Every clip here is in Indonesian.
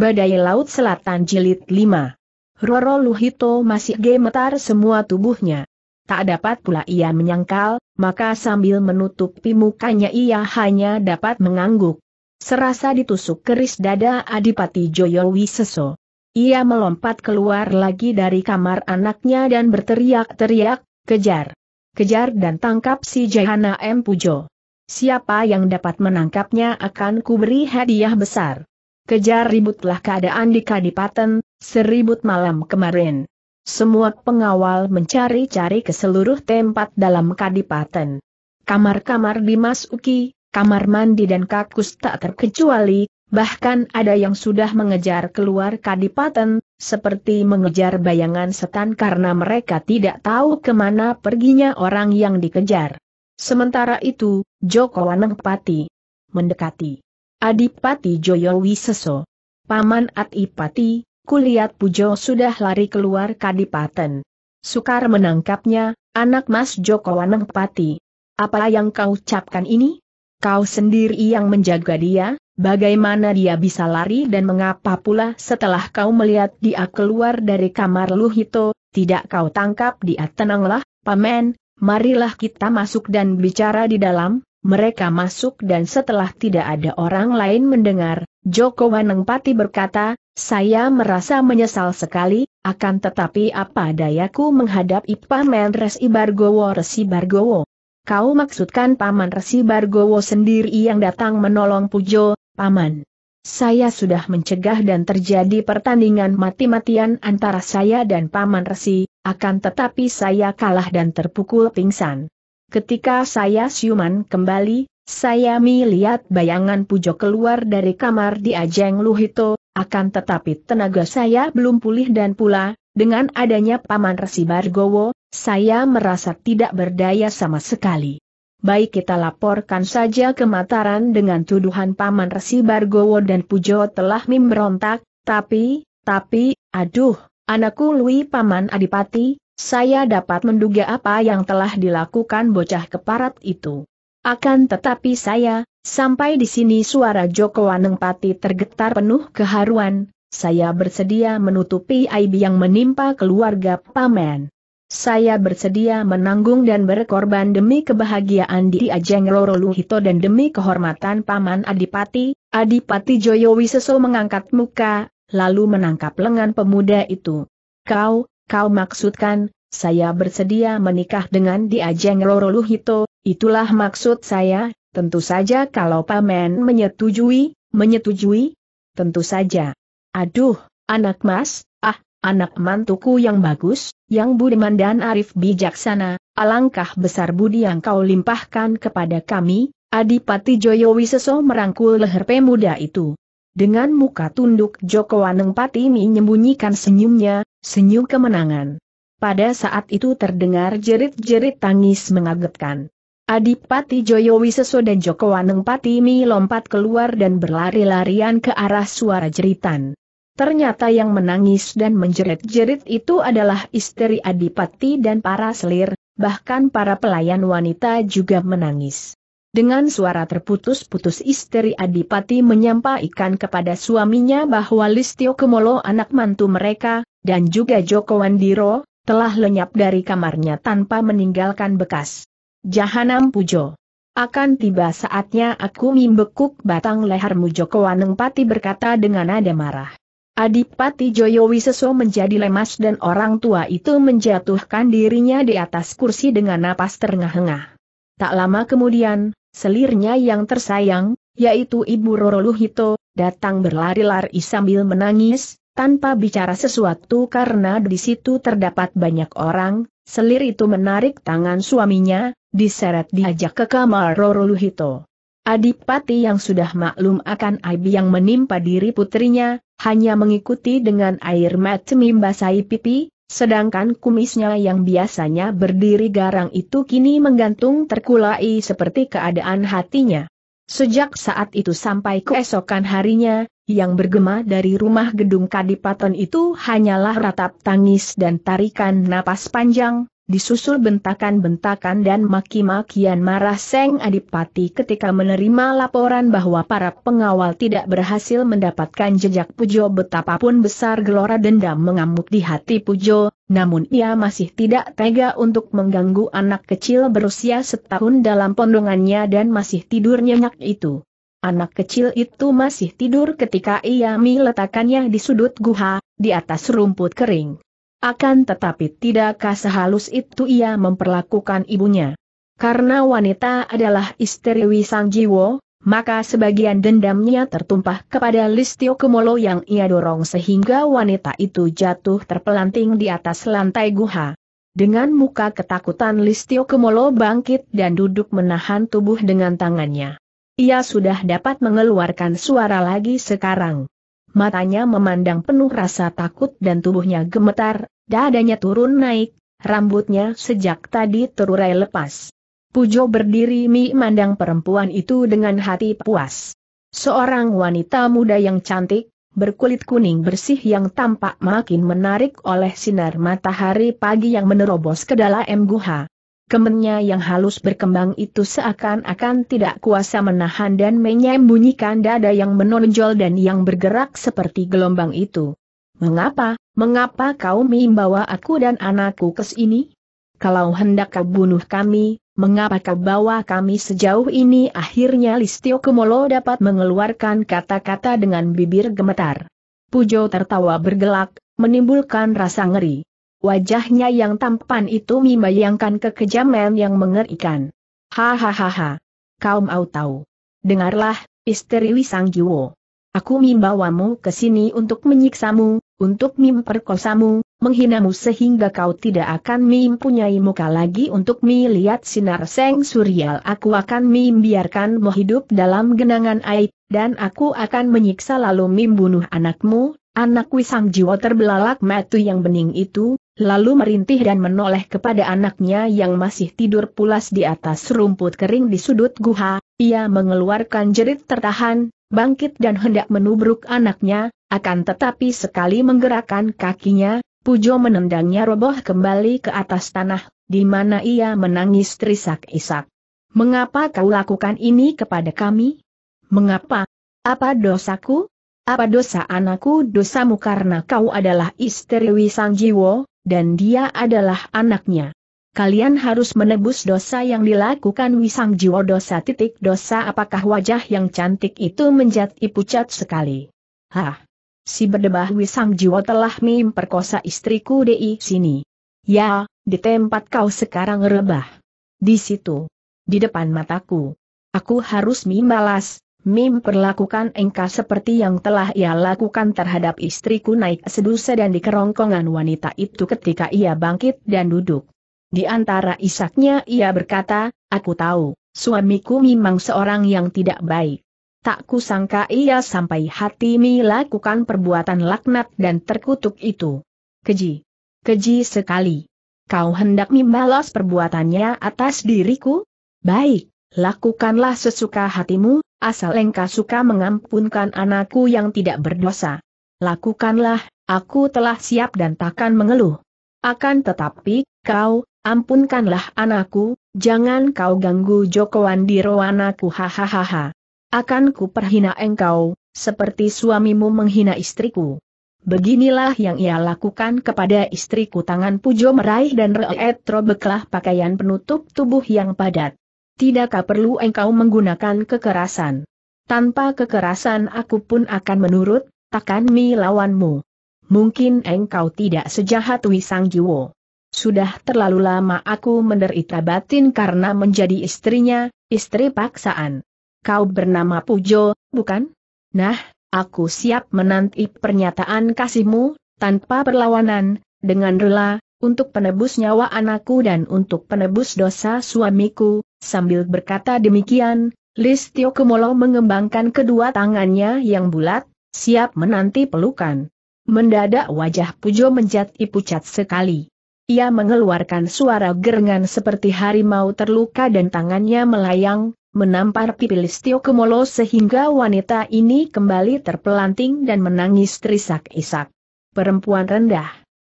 Badai Laut Selatan Jilid 5. Roro Luhito masih gemetar semua tubuhnya. Tak dapat pula ia menyangkal, maka sambil menutupi mukanya ia hanya dapat mengangguk. Serasa ditusuk keris dada Adipati Joyo Wiseso. Ia melompat keluar lagi dari kamar anaknya dan berteriak-teriak, kejar. Kejar dan tangkap si Jahana M. Pujo. Siapa yang dapat menangkapnya akan kuberi hadiah besar kejar ributlah keadaan di Kadipaten, seribut malam kemarin. Semua pengawal mencari-cari ke seluruh tempat dalam Kadipaten. Kamar-kamar dimasuki, kamar mandi dan kakus tak terkecuali, bahkan ada yang sudah mengejar keluar Kadipaten, seperti mengejar bayangan setan karena mereka tidak tahu kemana perginya orang yang dikejar. Sementara itu, Joko Wanengpati mendekati. Adipati Joyowi Seso. Paman Adipati, kulihat Pujo sudah lari keluar kadipaten. Sukar menangkapnya, anak Mas Joko Wanengpati. Apa yang kau ucapkan ini? Kau sendiri yang menjaga dia, bagaimana dia bisa lari dan mengapa pula setelah kau melihat dia keluar dari kamar Luhito, tidak kau tangkap dia tenanglah, paman, marilah kita masuk dan bicara di dalam, mereka masuk dan setelah tidak ada orang lain mendengar, Joko Wanengpati berkata, saya merasa menyesal sekali, akan tetapi apa dayaku menghadapi Paman Resi Bargowo Resi Bargowo. Kau maksudkan Paman Resi Bargowo sendiri yang datang menolong Pujo, Paman. Saya sudah mencegah dan terjadi pertandingan mati-matian antara saya dan Paman Resi, akan tetapi saya kalah dan terpukul pingsan. Ketika saya siuman kembali, saya melihat bayangan Pujo keluar dari kamar di Ajeng Luhito, akan tetapi tenaga saya belum pulih dan pula, dengan adanya Paman Resi Bargowo, saya merasa tidak berdaya sama sekali. Baik kita laporkan saja ke Mataran dengan tuduhan Paman Resi Bargowo dan Pujo telah memberontak, tapi, tapi, aduh, anakku Lui Paman Adipati, saya dapat menduga apa yang telah dilakukan bocah keparat itu. Akan tetapi saya, sampai di sini suara Joko Wanengpati tergetar penuh keharuan, saya bersedia menutupi aib yang menimpa keluarga Paman. Saya bersedia menanggung dan berkorban demi kebahagiaan di Ajeng Loro Luhito dan demi kehormatan Paman Adipati, Adipati Joyo Wiseso mengangkat muka, lalu menangkap lengan pemuda itu. Kau, Kau maksudkan, saya bersedia menikah dengan Diajeng Luhito, itulah maksud saya, tentu saja kalau pamen menyetujui, menyetujui? Tentu saja. Aduh, anak mas, ah, anak mantuku yang bagus, yang budiman dan arif bijaksana, alangkah besar budi yang kau limpahkan kepada kami, Adipati Joyo Wiseso merangkul leher pemuda itu. Dengan muka tunduk Joko Waneng Pati menyembunyikan senyumnya, Senyum kemenangan. Pada saat itu terdengar jerit-jerit tangis mengagetkan. Adipati Joyo Wiseso dan Joko Waneng Patimi lompat keluar dan berlari-larian ke arah suara jeritan. Ternyata yang menangis dan menjerit-jerit itu adalah istri Adipati dan para selir, bahkan para pelayan wanita juga menangis. Dengan suara terputus-putus istri Adipati menyampaikan kepada suaminya bahwa Listio Kemolo anak mantu mereka, dan juga Joko Wandiro, telah lenyap dari kamarnya tanpa meninggalkan bekas. Jahanam Pujo. Akan tiba saatnya aku mimbekuk batang lehermu Joko Wanengpati berkata dengan nada marah. Adipati Joyo Wiseso menjadi lemas dan orang tua itu menjatuhkan dirinya di atas kursi dengan napas terengah-engah. Tak lama kemudian, Selirnya yang tersayang, yaitu Ibu Roro Luhito, datang berlari-lari sambil menangis, tanpa bicara sesuatu karena di situ terdapat banyak orang, selir itu menarik tangan suaminya, diseret diajak ke kamar Roro Roroluhito. Adipati yang sudah maklum akan aib yang menimpa diri putrinya, hanya mengikuti dengan air mata membasahi pipi, Sedangkan kumisnya yang biasanya berdiri garang itu kini menggantung terkulai seperti keadaan hatinya. Sejak saat itu sampai keesokan harinya, yang bergema dari rumah gedung Kadipaten itu hanyalah ratap tangis dan tarikan napas panjang, disusul bentakan-bentakan dan maki-makian marah Seng Adipati ketika menerima laporan bahwa para pengawal tidak berhasil mendapatkan jejak Pujo betapapun besar gelora dendam mengamuk di hati Pujo, namun ia masih tidak tega untuk mengganggu anak kecil berusia setahun dalam pondongannya dan masih tidur nyenyak itu. Anak kecil itu masih tidur ketika ia meletakkannya di sudut guha, di atas rumput kering. Akan tetapi tidakkah sehalus itu ia memperlakukan ibunya? Karena wanita adalah istri Wisang Jiwo, maka sebagian dendamnya tertumpah kepada Listio Kemolo yang ia dorong sehingga wanita itu jatuh terpelanting di atas lantai guha. Dengan muka ketakutan Listio Kemolo bangkit dan duduk menahan tubuh dengan tangannya. Ia sudah dapat mengeluarkan suara lagi sekarang matanya memandang penuh rasa takut dan tubuhnya gemetar, dadanya turun naik, rambutnya sejak tadi terurai lepas. Pujo berdiri mi mandang perempuan itu dengan hati puas. Seorang wanita muda yang cantik, berkulit kuning bersih yang tampak makin menarik oleh sinar matahari pagi yang menerobos ke dalam guha. Kemennya yang halus berkembang itu seakan-akan tidak kuasa menahan dan menyembunyikan dada yang menonjol dan yang bergerak seperti gelombang itu. Mengapa, mengapa kau membawa aku dan anakku ke sini? Kalau hendak kau bunuh kami, mengapa kau bawa kami sejauh ini? Akhirnya Listio Kumolo dapat mengeluarkan kata-kata dengan bibir gemetar. Pujo tertawa bergelak, menimbulkan rasa ngeri. Wajahnya yang tampan itu membayangkan kekejaman yang mengerikan. Hahaha. kaum mau tahu? Dengarlah, istri Wisang Jiwo. Aku membawamu ke sini untuk menyiksamu, untuk memperkosamu, menghinamu sehingga kau tidak akan mempunyai muka lagi untuk melihat sinar seng surial. Aku akan membiarkanmu hidup dalam genangan air, dan aku akan menyiksa lalu membunuh anakmu, anak Wisang Jiwo terbelalak matu yang bening itu, lalu merintih dan menoleh kepada anaknya yang masih tidur pulas di atas rumput kering di sudut guha, ia mengeluarkan jerit tertahan, bangkit dan hendak menubruk anaknya, akan tetapi sekali menggerakkan kakinya, Pujo menendangnya roboh kembali ke atas tanah, di mana ia menangis terisak-isak. Mengapa kau lakukan ini kepada kami? Mengapa? Apa dosaku? Apa dosa anakku dosamu karena kau adalah istri Wisang Jiwo? dan dia adalah anaknya. Kalian harus menebus dosa yang dilakukan Wisang Jiwo dosa titik dosa apakah wajah yang cantik itu menjadi pucat sekali. Hah! Si berdebah Wisang Jiwo telah memperkosa istriku di sini. Ya, di tempat kau sekarang rebah. Di situ. Di depan mataku. Aku harus membalas, Mim perlakukan engkau seperti yang telah ia lakukan terhadap istriku naik sedusa dan di kerongkongan wanita itu ketika ia bangkit dan duduk. Di antara isaknya ia berkata, aku tahu, suamiku memang seorang yang tidak baik. Tak kusangka ia sampai hati mim lakukan perbuatan laknat dan terkutuk itu. Keji. Keji sekali. Kau hendak membalas perbuatannya atas diriku? Baik. Lakukanlah sesuka hatimu, asal engkau suka mengampunkan anakku yang tidak berdosa. Lakukanlah, aku telah siap dan takkan mengeluh. Akan tetapi, kau, ampunkanlah anakku, jangan kau ganggu Joko Wandiro anakku hahaha. Akan ku perhina engkau, seperti suamimu menghina istriku. Beginilah yang ia lakukan kepada istriku tangan Pujo meraih dan Reetro beklah pakaian penutup tubuh yang padat tidakkah perlu engkau menggunakan kekerasan? Tanpa kekerasan aku pun akan menurut, takkan mi lawanmu. Mungkin engkau tidak sejahat Wisang Jiwo. Sudah terlalu lama aku menderita batin karena menjadi istrinya, istri paksaan. Kau bernama Pujo, bukan? Nah, aku siap menanti pernyataan kasihmu, tanpa perlawanan, dengan rela, untuk penebus nyawa anakku dan untuk penebus dosa suamiku, Sambil berkata demikian, Listio Kemolo mengembangkan kedua tangannya yang bulat, siap menanti pelukan. Mendadak wajah Pujo menjadi pucat sekali. Ia mengeluarkan suara gerengan seperti harimau terluka dan tangannya melayang, menampar pipi Listio Kemolo sehingga wanita ini kembali terpelanting dan menangis terisak-isak. Perempuan rendah.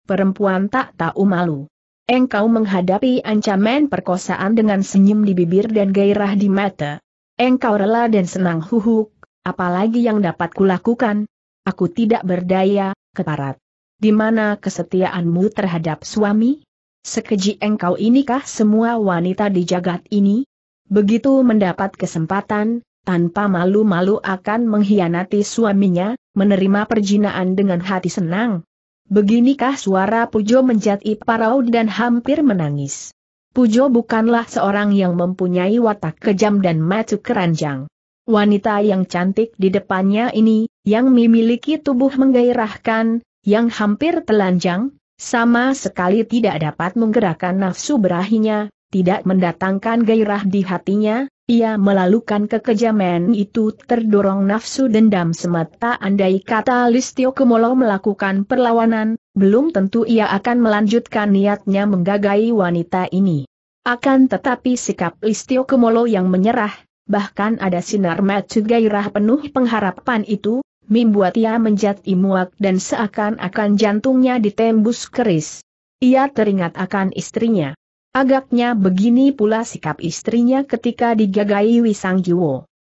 Perempuan tak tahu malu. Engkau menghadapi ancaman perkosaan dengan senyum di bibir dan gairah di mata. Engkau rela dan senang huhuk, apalagi yang dapat kulakukan? Aku tidak berdaya, keparat. Di mana kesetiaanmu terhadap suami? Sekeji engkau inikah semua wanita di jagat ini? Begitu mendapat kesempatan, tanpa malu-malu akan mengkhianati suaminya, menerima perjinaan dengan hati senang, Beginikah suara Pujo menjadi parau dan hampir menangis. Pujo bukanlah seorang yang mempunyai watak kejam dan matu keranjang. Wanita yang cantik di depannya ini, yang memiliki tubuh menggairahkan, yang hampir telanjang, sama sekali tidak dapat menggerakkan nafsu berahinya, tidak mendatangkan gairah di hatinya, ia melalukan kekejaman itu terdorong nafsu dendam semata andai kata Listio Kemolo melakukan perlawanan, belum tentu ia akan melanjutkan niatnya menggagai wanita ini. Akan tetapi sikap Listio Kemolo yang menyerah, bahkan ada sinar mata gairah penuh pengharapan itu, membuat ia menjadi muak dan seakan-akan jantungnya ditembus keris. Ia teringat akan istrinya. Agaknya begini pula sikap istrinya ketika digagai Wisang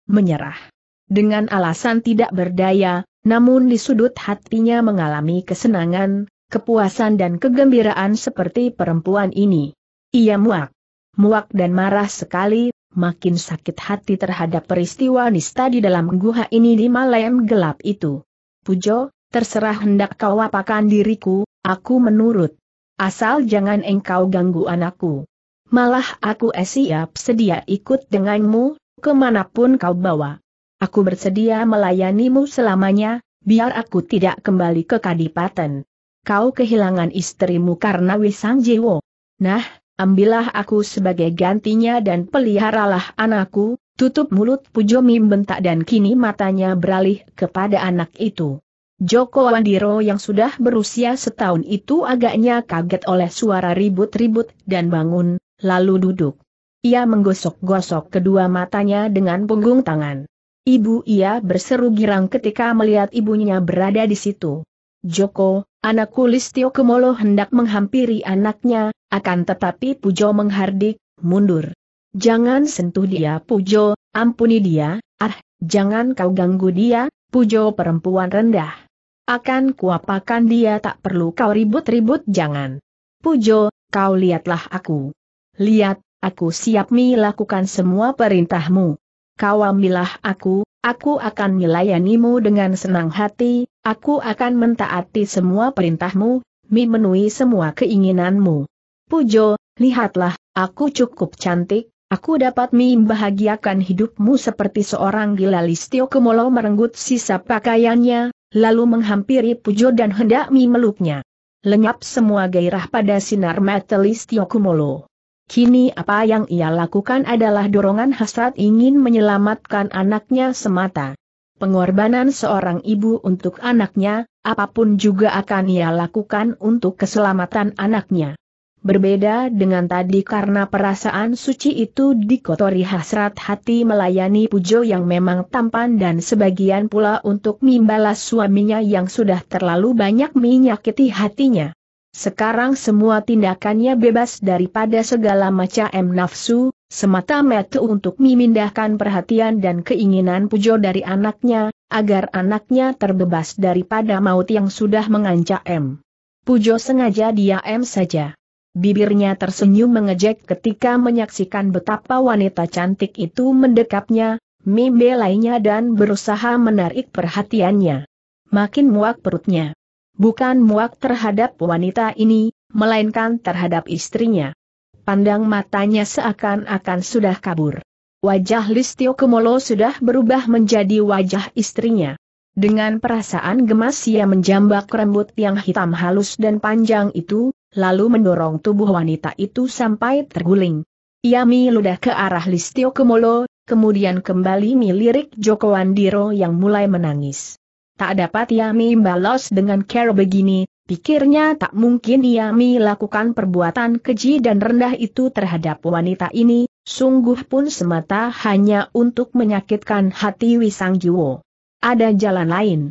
Menyerah. Dengan alasan tidak berdaya, namun di sudut hatinya mengalami kesenangan, kepuasan dan kegembiraan seperti perempuan ini. Ia muak. Muak dan marah sekali, makin sakit hati terhadap peristiwa nista di dalam guha ini di malam gelap itu. Pujo, terserah hendak kau apakan diriku, aku menurut. Asal jangan engkau ganggu anakku. Malah aku siap sedia ikut denganmu, kemanapun kau bawa. Aku bersedia melayanimu selamanya, biar aku tidak kembali ke kadipaten. Kau kehilangan istrimu karena Wisang Jiwo. Nah, ambillah aku sebagai gantinya dan peliharalah anakku, tutup mulut Pujomi bentak dan kini matanya beralih kepada anak itu. Joko Wandiro yang sudah berusia setahun itu agaknya kaget oleh suara ribut-ribut dan bangun, lalu duduk. Ia menggosok-gosok kedua matanya dengan punggung tangan. Ibu ia berseru girang ketika melihat ibunya berada di situ. Joko, anakku Listio Kemolo hendak menghampiri anaknya, akan tetapi Pujo menghardik, mundur. Jangan sentuh dia Pujo, ampuni dia, ah, jangan kau ganggu dia, Pujo perempuan rendah. Akan kuapakan dia tak perlu kau ribut-ribut jangan. Pujo, kau lihatlah aku. Lihat, aku siap melakukan semua perintahmu. Kau ambillah aku, aku akan melayanimu dengan senang hati, aku akan mentaati semua perintahmu, memenuhi semua keinginanmu. Pujo, lihatlah, aku cukup cantik, aku dapat membahagiakan hidupmu seperti seorang gila listio kemolo merenggut sisa pakaiannya, lalu menghampiri Pujo dan hendak memeluknya. Lenyap semua gairah pada sinar metalis Tiokumolo. Kini apa yang ia lakukan adalah dorongan hasrat ingin menyelamatkan anaknya semata. Pengorbanan seorang ibu untuk anaknya, apapun juga akan ia lakukan untuk keselamatan anaknya. Berbeda dengan tadi karena perasaan suci itu dikotori hasrat hati melayani Pujo yang memang tampan dan sebagian pula untuk membalas suaminya yang sudah terlalu banyak menyakiti hatinya. Sekarang semua tindakannya bebas daripada segala macam nafsu, semata metu untuk memindahkan perhatian dan keinginan Pujo dari anaknya, agar anaknya terbebas daripada maut yang sudah mengancam. Pujo sengaja diam saja. Bibirnya tersenyum mengejek ketika menyaksikan betapa wanita cantik itu mendekapnya, membelainya dan berusaha menarik perhatiannya. Makin muak perutnya. Bukan muak terhadap wanita ini, melainkan terhadap istrinya. Pandang matanya seakan-akan sudah kabur. Wajah Listio Kemolo sudah berubah menjadi wajah istrinya. Dengan perasaan gemas ia menjambak rambut yang hitam halus dan panjang itu, lalu mendorong tubuh wanita itu sampai terguling. Ia meludah ke arah Listio Kemolo, kemudian kembali melirik Joko Wandiro yang mulai menangis. Tak dapat Yami balas dengan care begini, pikirnya tak mungkin Yami lakukan perbuatan keji dan rendah itu terhadap wanita ini, sungguh pun semata hanya untuk menyakitkan hati Wisang Jiwo. Ada jalan lain.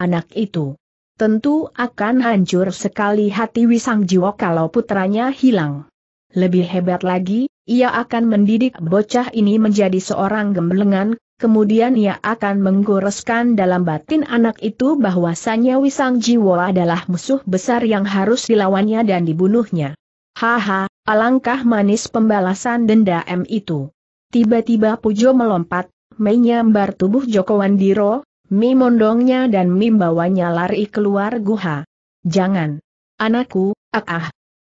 Anak itu. Tentu akan hancur sekali hati Wisang Jiwo kalau putranya hilang. Lebih hebat lagi, ia akan mendidik bocah ini menjadi seorang gemblengan, kemudian ia akan menggoreskan dalam batin anak itu bahwasannya Wisang Jiwo adalah musuh besar yang harus dilawannya dan dibunuhnya. Haha, alangkah manis pembalasan dendam itu. Tiba-tiba Pujo melompat, menyambar tubuh Joko Wandiro, Mi mondongnya dan Mi bawanya lari keluar guha. Jangan. Anakku, ah ah.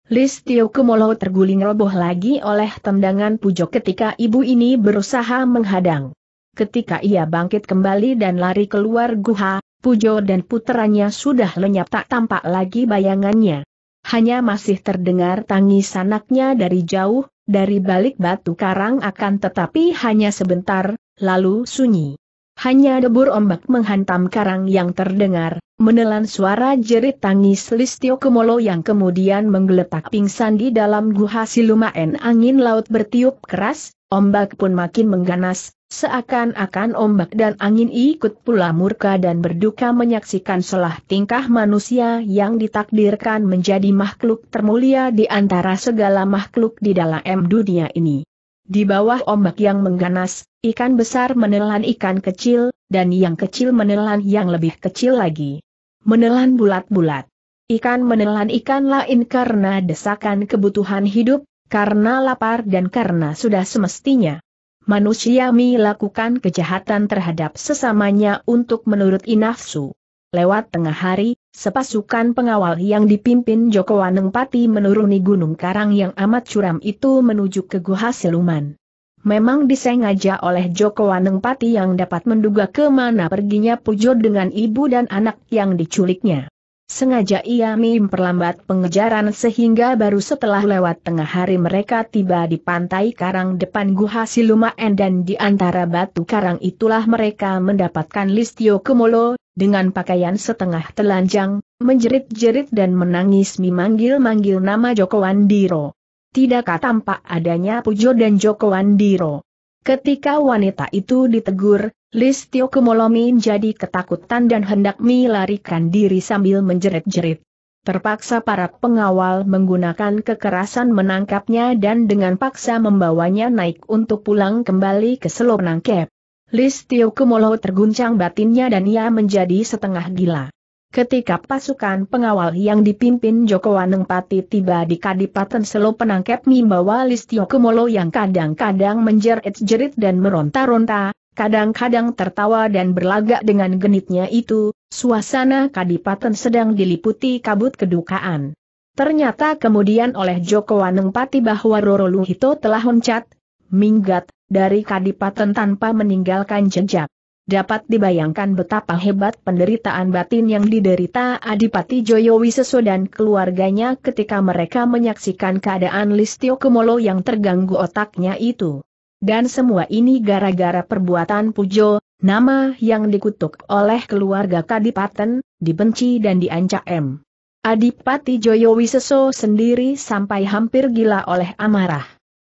Listio Kumolo terguling roboh lagi oleh tendangan Pujo ketika ibu ini berusaha menghadang. Ketika ia bangkit kembali dan lari keluar guha, Pujo dan puteranya sudah lenyap tak tampak lagi bayangannya. Hanya masih terdengar tangis anaknya dari jauh, dari balik batu karang akan tetapi hanya sebentar, lalu sunyi. Hanya debur ombak menghantam karang yang terdengar, menelan suara jerit tangis Listio Kemolo yang kemudian menggeletak pingsan di dalam guha siluman. angin laut bertiup keras, ombak pun makin mengganas, seakan-akan ombak dan angin ikut pula murka dan berduka menyaksikan selah tingkah manusia yang ditakdirkan menjadi makhluk termulia di antara segala makhluk di dalam dunia ini. Di bawah ombak yang mengganas, ikan besar menelan ikan kecil, dan yang kecil menelan yang lebih kecil lagi. Menelan bulat-bulat. Ikan menelan ikan lain karena desakan kebutuhan hidup, karena lapar dan karena sudah semestinya. Manusia melakukan kejahatan terhadap sesamanya untuk menurut nafsu. Lewat tengah hari, Sepasukan pengawal yang dipimpin Joko Anengpati menuruni gunung karang yang amat curam itu menuju ke Guha Siluman. Memang disengaja oleh Joko Anengpati yang dapat menduga kemana perginya Pujo dengan ibu dan anak yang diculiknya. Sengaja ia memperlambat pengejaran sehingga baru setelah lewat tengah hari mereka tiba di pantai karang depan Guha Silumaen dan di antara batu karang itulah mereka mendapatkan Listio Kemolo, dengan pakaian setengah telanjang, menjerit-jerit dan menangis memanggil-manggil nama Joko Wandiro. Tidak tampak adanya Pujo dan Joko Wandiro. Ketika wanita itu ditegur, Listio Kumolomi menjadi ketakutan dan hendak melarikan diri sambil menjerit-jerit. Terpaksa para pengawal menggunakan kekerasan menangkapnya dan dengan paksa membawanya naik untuk pulang kembali ke Selok Nangkep. Listio Kumolo terguncang batinnya dan ia menjadi setengah gila. Ketika pasukan pengawal yang dipimpin Joko Anengpati tiba di Kadipaten Selo penangkep membawa Listio Kumolo yang kadang-kadang menjerit-jerit dan meronta-ronta, kadang-kadang tertawa dan berlagak dengan genitnya itu, suasana kadipaten sedang diliputi kabut kedukaan. Ternyata kemudian oleh Joko Wanengpati bahwa Roro Luhito telah loncat, minggat, dari kadipaten tanpa meninggalkan jejak. Dapat dibayangkan betapa hebat penderitaan batin yang diderita Adipati Joyo Wiseso dan keluarganya ketika mereka menyaksikan keadaan Listio Kemolo yang terganggu otaknya itu. Dan semua ini gara-gara perbuatan Pujo, nama yang dikutuk oleh keluarga Kadipaten, dibenci dan diancam Adipati Joyo Wiseso sendiri sampai hampir gila oleh amarah.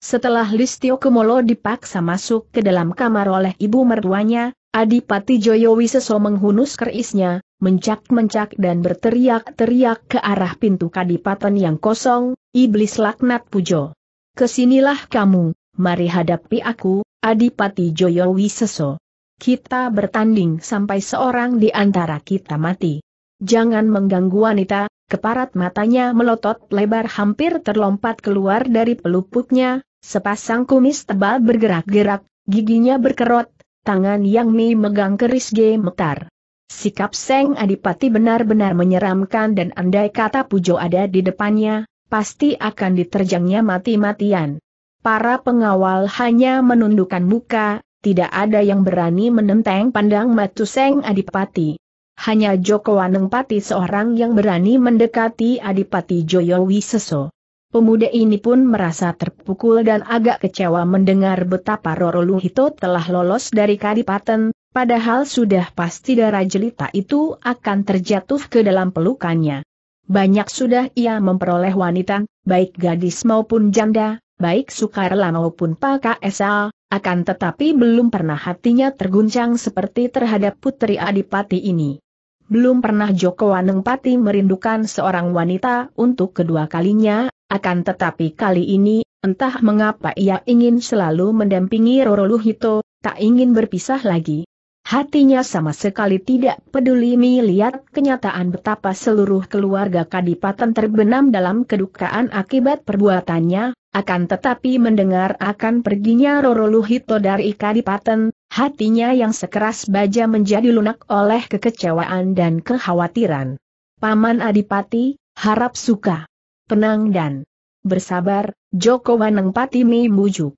Setelah Listio Kemolo dipaksa masuk ke dalam kamar oleh ibu mertuanya, Adipati Joyo Wiseso menghunus kerisnya, mencak-mencak dan berteriak-teriak ke arah pintu kadipaten yang kosong, iblis laknat pujo. Kesinilah kamu, mari hadapi aku, Adipati Joyo Wiseso. Kita bertanding sampai seorang di antara kita mati. Jangan mengganggu wanita, keparat matanya melotot lebar hampir terlompat keluar dari pelupuknya, sepasang kumis tebal bergerak-gerak, giginya berkerot, tangan yang mi megang keris gemetar. Sikap Seng Adipati benar-benar menyeramkan dan andai kata Pujo ada di depannya, pasti akan diterjangnya mati-matian para pengawal hanya menundukkan muka, tidak ada yang berani menenteng pandang Matuseng Adipati. Hanya Joko Wanengpati seorang yang berani mendekati Adipati Joyo Wiseso. Pemuda ini pun merasa terpukul dan agak kecewa mendengar betapa Roro Luhito telah lolos dari kadipaten, padahal sudah pasti darah jelita itu akan terjatuh ke dalam pelukannya. Banyak sudah ia memperoleh wanita, baik gadis maupun janda, baik Sukarela maupun Pak KSA, akan tetapi belum pernah hatinya terguncang seperti terhadap putri Adipati ini. Belum pernah Joko Waneng Pati merindukan seorang wanita untuk kedua kalinya, akan tetapi kali ini, entah mengapa ia ingin selalu mendampingi Roro Luhito, tak ingin berpisah lagi. Hatinya sama sekali tidak peduli melihat kenyataan betapa seluruh keluarga Kadipaten terbenam dalam kedukaan akibat perbuatannya, akan tetapi mendengar akan perginya Roro Luhito dari Kadipaten, hatinya yang sekeras baja menjadi lunak oleh kekecewaan dan kekhawatiran. Paman Adipati, harap suka. tenang dan bersabar, Joko Waneng Patimi bujuk.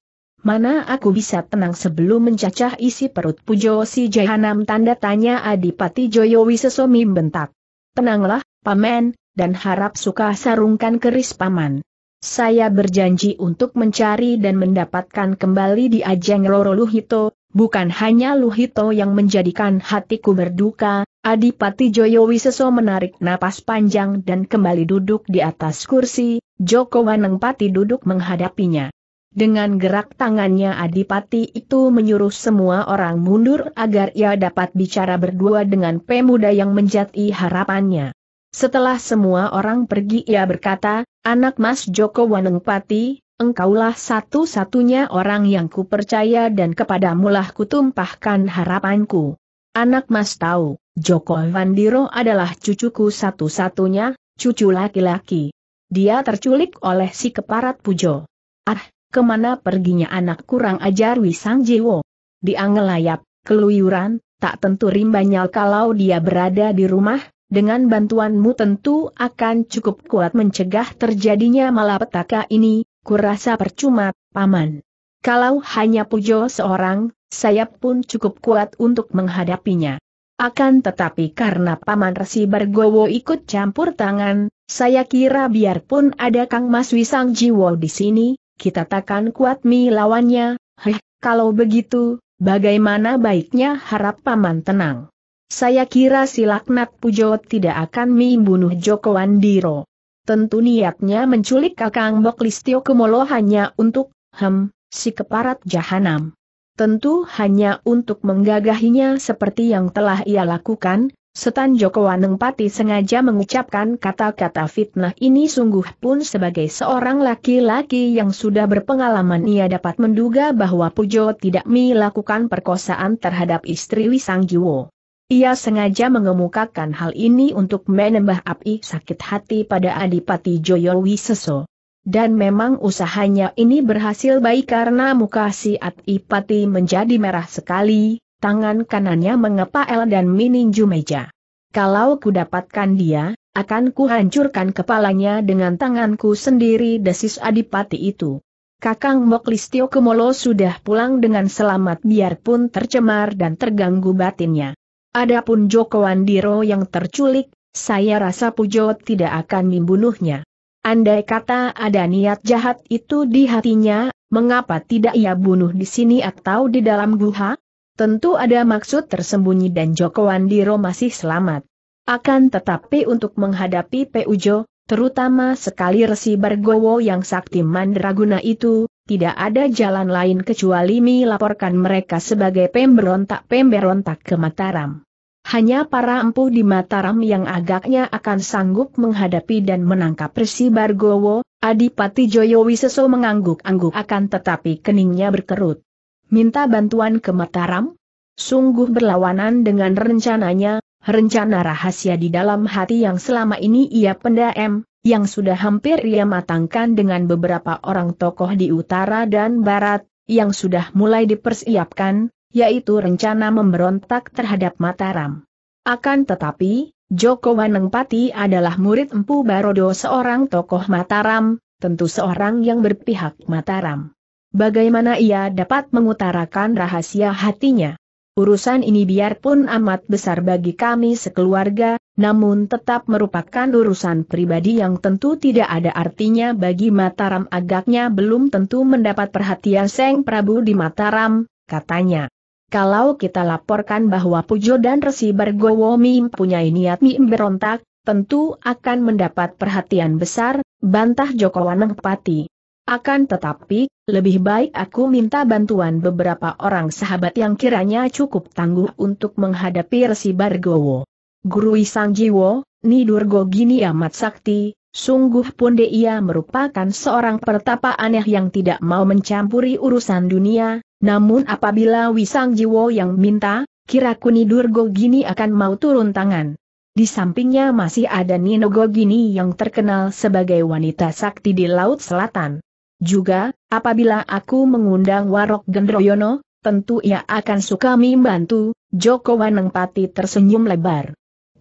Mana aku bisa tenang sebelum mencacah isi perut Pujo si Jahanam tanda tanya Adipati Joyo Wiseso bentak. Tenanglah, Paman, dan harap suka sarungkan keris Paman. Saya berjanji untuk mencari dan mendapatkan kembali di ajang Roro Luhito, bukan hanya Luhito yang menjadikan hatiku berduka, Adipati Joyo Wiseso menarik napas panjang dan kembali duduk di atas kursi, Joko Wanengpati duduk menghadapinya. Dengan gerak tangannya Adipati itu menyuruh semua orang mundur agar ia dapat bicara berdua dengan pemuda yang menjadi harapannya. Setelah semua orang pergi ia berkata, anak mas Joko Wanengpati, engkaulah satu-satunya orang yang kupercaya dan kepadamulah kutumpahkan harapanku. Anak mas tahu, Joko Wandiro adalah cucuku satu-satunya, cucu laki-laki. Dia terculik oleh si keparat Pujo. Ah, kemana perginya anak kurang ajar Wisang Jiwo? Diangelayap, keluyuran, tak tentu rimbanya kalau dia berada di rumah, dengan bantuanmu tentu akan cukup kuat mencegah terjadinya malapetaka ini, kurasa percuma, Paman. Kalau hanya Pujo seorang, saya pun cukup kuat untuk menghadapinya. Akan tetapi karena Paman Resi bergowo ikut campur tangan, saya kira biarpun ada Kang Mas Wisang Jiwo di sini, kita takkan kuat mi lawannya, heh, kalau begitu, bagaimana baiknya harap Paman tenang. Saya kira si laknat Pujo tidak akan membunuh Joko Andiro. Tentu niatnya menculik Kakang Bok Listio Kumolo hanya untuk, hem, si keparat jahanam. Tentu hanya untuk menggagahinya seperti yang telah ia lakukan, Setan Joko Pati sengaja mengucapkan kata-kata fitnah ini sungguh pun sebagai seorang laki-laki yang sudah berpengalaman ia dapat menduga bahwa Pujo tidak melakukan perkosaan terhadap istri Jiwo. Ia sengaja mengemukakan hal ini untuk menambah api sakit hati pada Adipati Joyo Wiseso. Dan memang usahanya ini berhasil baik karena muka si Adipati menjadi merah sekali, tangan kanannya mengepal dan meninju meja. Kalau ku dapatkan dia, akan kuhancurkan kepalanya dengan tanganku sendiri desis Adipati itu. Kakang Moklistio Kemolo sudah pulang dengan selamat biarpun tercemar dan terganggu batinnya. Adapun Joko Wandiro yang terculik, saya rasa Pujo tidak akan membunuhnya. Andai kata ada niat jahat itu di hatinya, mengapa tidak ia bunuh di sini atau di dalam guha? Tentu ada maksud tersembunyi dan Joko Wandiro masih selamat. Akan tetapi untuk menghadapi Pujo, terutama sekali Resi Bargowo yang sakti mandraguna itu, tidak ada jalan lain kecuali Mi laporkan mereka sebagai pemberontak-pemberontak ke Mataram. Hanya para empu di Mataram yang agaknya akan sanggup menghadapi dan menangkap Resi Bargowo, Adipati Joyowiseso mengangguk-angguk akan tetapi keningnya berkerut. Minta bantuan ke Mataram? Sungguh berlawanan dengan rencananya, rencana rahasia di dalam hati yang selama ini ia pendam, yang sudah hampir ia matangkan dengan beberapa orang tokoh di utara dan barat, yang sudah mulai dipersiapkan, yaitu rencana memberontak terhadap Mataram. Akan tetapi, Joko Wanengpati adalah murid Empu Barodo seorang tokoh Mataram, tentu seorang yang berpihak Mataram. Bagaimana ia dapat mengutarakan rahasia hatinya? Urusan ini biarpun amat besar bagi kami sekeluarga, namun tetap merupakan urusan pribadi yang tentu tidak ada artinya bagi Mataram agaknya belum tentu mendapat perhatian Seng Prabu di Mataram, katanya. Kalau kita laporkan bahwa Pujo dan Resi Bargowo punya niat mim berontak, tentu akan mendapat perhatian besar, bantah Joko Waneng Pati. Akan tetapi, lebih baik aku minta bantuan beberapa orang sahabat yang kiranya cukup tangguh untuk menghadapi Resi Bargowo. Guru Isang Jiwo, Nidurgo Gini amat sakti, sungguh pun dia merupakan seorang pertapa aneh yang tidak mau mencampuri urusan dunia, namun apabila Wisang Jiwo yang minta, kira kira Durgo Gini akan mau turun tangan. Di sampingnya masih ada Nino Gogini yang terkenal sebagai wanita sakti di Laut Selatan. Juga, apabila aku mengundang Warok Gendroyono, tentu ia akan suka membantu, Joko Wanengpati tersenyum lebar.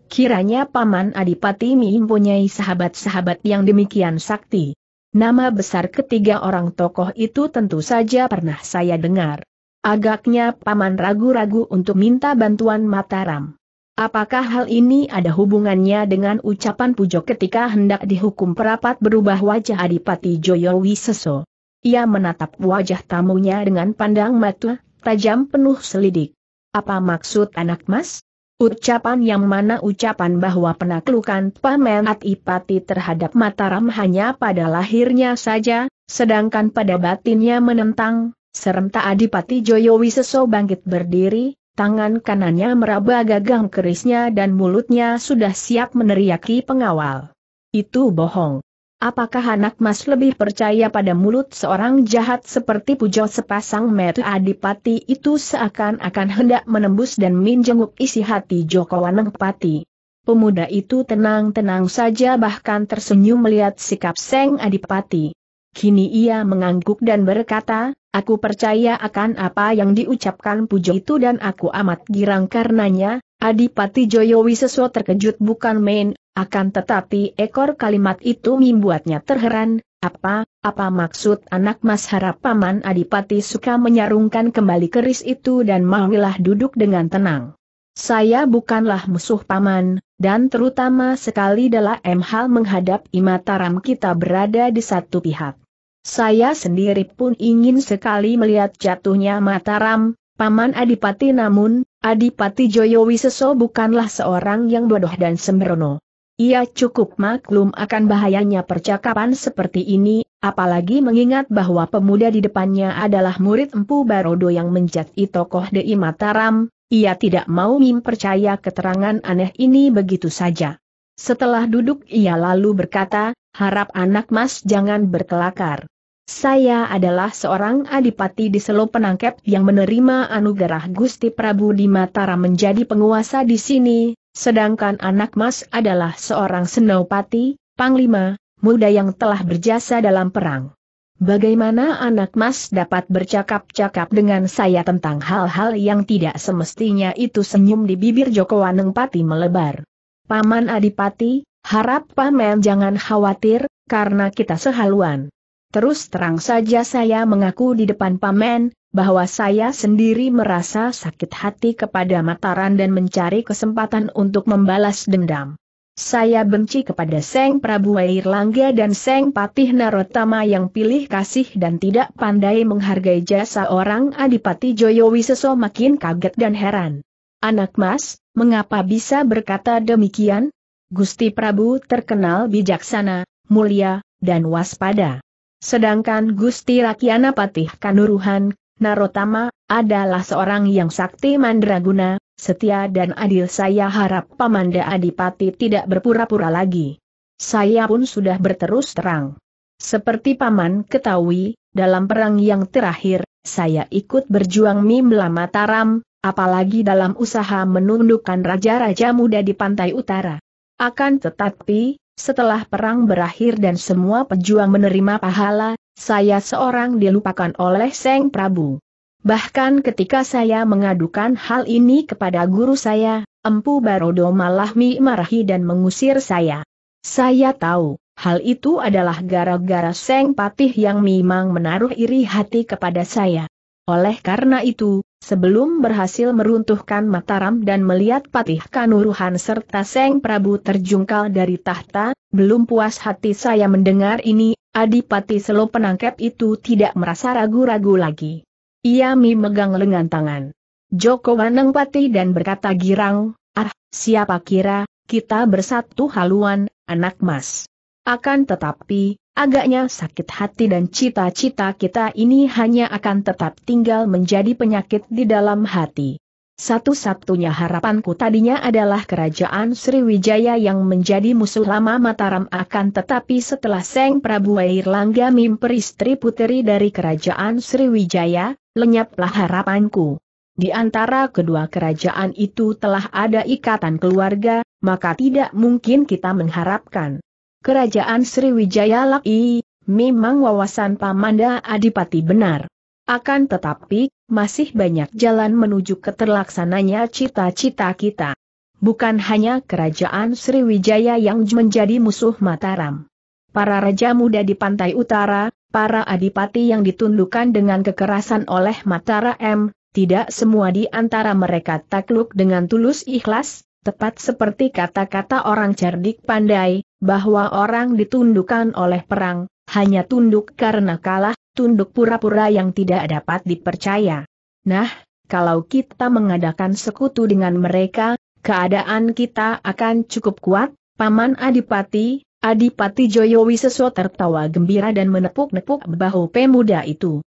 Kiranya Paman Adipati mempunyai sahabat-sahabat yang demikian sakti. Nama besar ketiga orang tokoh itu tentu saja pernah saya dengar. Agaknya Paman ragu-ragu untuk minta bantuan Mataram. Apakah hal ini ada hubungannya dengan ucapan Pujo ketika hendak dihukum perapat berubah wajah Adipati Joyowi Seso? Ia menatap wajah tamunya dengan pandang mata, tajam penuh selidik. Apa maksud anak mas? Ucapan yang mana ucapan bahwa penaklukan Pamenat Ipati terhadap Mataram hanya pada lahirnya saja, sedangkan pada batinnya menentang, serentak Adipati Joyowiseso bangkit berdiri, tangan kanannya meraba gagang kerisnya dan mulutnya sudah siap meneriaki pengawal. Itu bohong. Apakah anak mas lebih percaya pada mulut seorang jahat seperti Pujo sepasang metu adipati itu seakan-akan hendak menembus dan menjenguk isi hati Joko Pati? Pemuda itu tenang-tenang saja bahkan tersenyum melihat sikap Seng Adipati. Kini ia mengangguk dan berkata, aku percaya akan apa yang diucapkan Pujo itu dan aku amat girang karenanya, Adipati Joyo Wiseso terkejut bukan main, akan tetapi ekor kalimat itu membuatnya terheran, apa, apa maksud anak mas harap paman Adipati suka menyarungkan kembali keris itu dan Mahwilah duduk dengan tenang. Saya bukanlah musuh paman, dan terutama sekali dalam hal menghadap Imataram kita berada di satu pihak. Saya sendiri pun ingin sekali melihat jatuhnya Mataram, Paman Adipati namun, Adipati Joyo Wiseso bukanlah seorang yang bodoh dan sembrono. Ia cukup maklum akan bahayanya percakapan seperti ini, apalagi mengingat bahwa pemuda di depannya adalah murid Empu Barodo yang menjadi tokoh Dei Mataram, ia tidak mau mempercaya keterangan aneh ini begitu saja. Setelah duduk ia lalu berkata, harap anak mas jangan berkelakar. Saya adalah seorang adipati di Selo Penangkep yang menerima anugerah Gusti Prabu di Mataram menjadi penguasa di sini, sedangkan anak mas adalah seorang senopati, panglima, muda yang telah berjasa dalam perang. Bagaimana anak mas dapat bercakap-cakap dengan saya tentang hal-hal yang tidak semestinya itu senyum di bibir Joko Wanengpati melebar. Paman Adipati, harap paman jangan khawatir, karena kita sehaluan. Terus terang saja saya mengaku di depan pamen, bahwa saya sendiri merasa sakit hati kepada Mataran dan mencari kesempatan untuk membalas dendam. Saya benci kepada Seng Prabu Langga dan Seng Patih Narotama yang pilih kasih dan tidak pandai menghargai jasa orang Adipati Joyowiseso makin kaget dan heran. Anak mas, mengapa bisa berkata demikian? Gusti Prabu terkenal bijaksana, mulia, dan waspada. Sedangkan Gusti Rakyana Patih Kanuruhan, Narotama, adalah seorang yang sakti mandraguna, setia dan adil saya harap Pamanda Adipati tidak berpura-pura lagi. Saya pun sudah berterus terang. Seperti Paman ketahui, dalam perang yang terakhir, saya ikut berjuang Mimla Mataram, apalagi dalam usaha menundukkan raja-raja muda di pantai utara. Akan tetapi, setelah perang berakhir dan semua pejuang menerima pahala, saya seorang dilupakan oleh Seng Prabu. Bahkan ketika saya mengadukan hal ini kepada guru saya, Empu Barodo malah marahi dan mengusir saya. Saya tahu, hal itu adalah gara-gara Seng Patih yang memang menaruh iri hati kepada saya. Oleh karena itu, Sebelum berhasil meruntuhkan Mataram dan melihat Patih Kanuruhan serta Seng Prabu terjungkal dari tahta, belum puas hati saya mendengar ini, Adipati Selo penangkap itu tidak merasa ragu-ragu lagi. Ia memegang lengan tangan. Joko Waneng Patih dan berkata girang, ah, siapa kira, kita bersatu haluan, anak mas. Akan tetapi, agaknya sakit hati dan cita-cita kita ini hanya akan tetap tinggal menjadi penyakit di dalam hati. Satu-satunya harapanku tadinya adalah kerajaan Sriwijaya yang menjadi musuh lama Mataram akan tetapi setelah Seng Prabu mimpri mimperistri puteri dari kerajaan Sriwijaya, lenyaplah harapanku. Di antara kedua kerajaan itu telah ada ikatan keluarga, maka tidak mungkin kita mengharapkan Kerajaan Sriwijaya Laki, memang wawasan Pamanda Adipati benar. Akan tetapi, masih banyak jalan menuju keterlaksananya cita-cita kita. Bukan hanya kerajaan Sriwijaya yang menjadi musuh Mataram. Para raja muda di pantai utara, para adipati yang ditundukkan dengan kekerasan oleh Mataram, tidak semua di antara mereka takluk dengan tulus ikhlas, tepat seperti kata-kata orang cerdik pandai, bahwa orang ditundukkan oleh perang, hanya tunduk karena kalah, tunduk pura-pura yang tidak dapat dipercaya. Nah, kalau kita mengadakan sekutu dengan mereka, keadaan kita akan cukup kuat, Paman Adipati, Adipati Joyowi sesuatu tertawa gembira dan menepuk-nepuk bahu pemuda itu.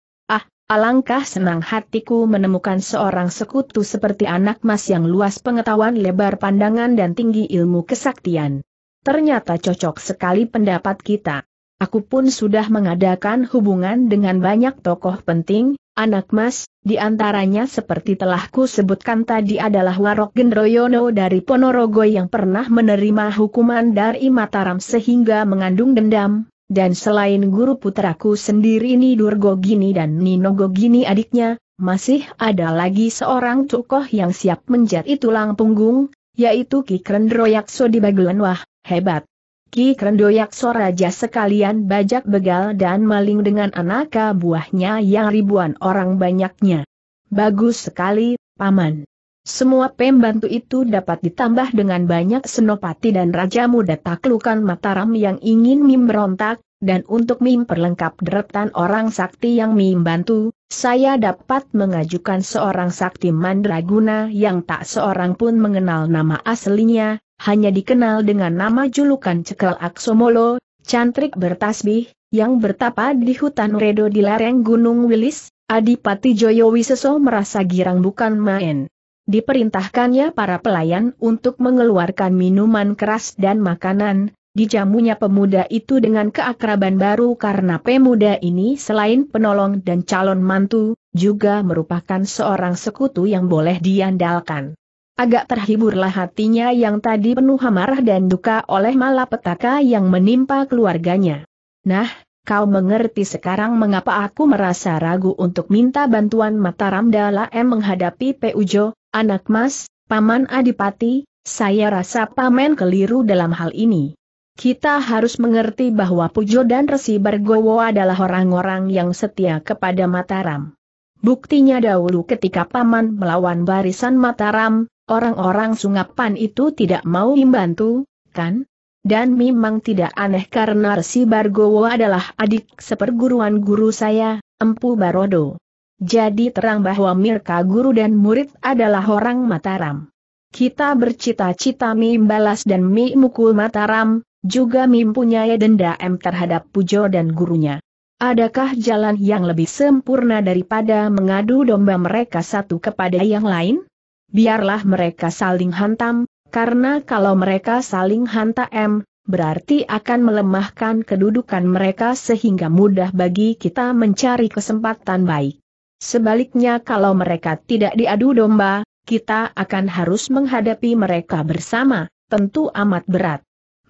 Alangkah senang hatiku menemukan seorang sekutu seperti anak mas yang luas pengetahuan lebar pandangan dan tinggi ilmu kesaktian. Ternyata cocok sekali pendapat kita. Aku pun sudah mengadakan hubungan dengan banyak tokoh penting, anak mas, di antaranya seperti telah ku sebutkan tadi adalah Warok Gendroyono dari Ponorogo yang pernah menerima hukuman dari Mataram sehingga mengandung dendam, dan selain guru putraku sendiri Nidur Gogini dan Nino Gogini adiknya, masih ada lagi seorang tokoh yang siap menjadi tulang punggung, yaitu Ki Krendroyakso di bagian wah, hebat. Ki Krendroyakso Raja sekalian bajak begal dan maling dengan anak buahnya yang ribuan orang banyaknya. Bagus sekali, Paman. Semua pembantu itu dapat ditambah dengan banyak senopati dan raja muda taklukan Mataram yang ingin berontak, dan untuk mim perlengkap deretan orang sakti yang mim bantu, saya dapat mengajukan seorang sakti mandraguna yang tak seorang pun mengenal nama aslinya, hanya dikenal dengan nama julukan Cekal Aksomolo, cantrik bertasbih, yang bertapa di hutan Redo di lereng Gunung Wilis, Adipati Joyo Wiseso merasa girang bukan main. Diperintahkannya para pelayan untuk mengeluarkan minuman keras dan makanan, dijamunya pemuda itu dengan keakraban baru karena pemuda ini selain penolong dan calon mantu, juga merupakan seorang sekutu yang boleh diandalkan. Agak terhiburlah hatinya yang tadi penuh amarah dan duka oleh malapetaka yang menimpa keluarganya. Nah, Kau mengerti sekarang mengapa aku merasa ragu untuk minta bantuan Mataram M menghadapi Pujo, anak mas, paman Adipati, saya rasa paman keliru dalam hal ini. Kita harus mengerti bahwa Pujo dan Resi Bargowo adalah orang-orang yang setia kepada Mataram. Buktinya dahulu ketika paman melawan barisan Mataram, orang-orang sungapan itu tidak mau membantu, kan? Dan memang tidak aneh karena Resi Bargowo adalah adik seperguruan guru saya, Empu Barodo. Jadi terang bahwa Mirka guru dan murid adalah orang Mataram. Kita bercita-cita Mim balas dan Mi mukul Mataram, juga Mim punya denda M terhadap Pujo dan gurunya. Adakah jalan yang lebih sempurna daripada mengadu domba mereka satu kepada yang lain? Biarlah mereka saling hantam, karena kalau mereka saling hantam, berarti akan melemahkan kedudukan mereka sehingga mudah bagi kita mencari kesempatan baik. Sebaliknya kalau mereka tidak diadu domba, kita akan harus menghadapi mereka bersama, tentu amat berat.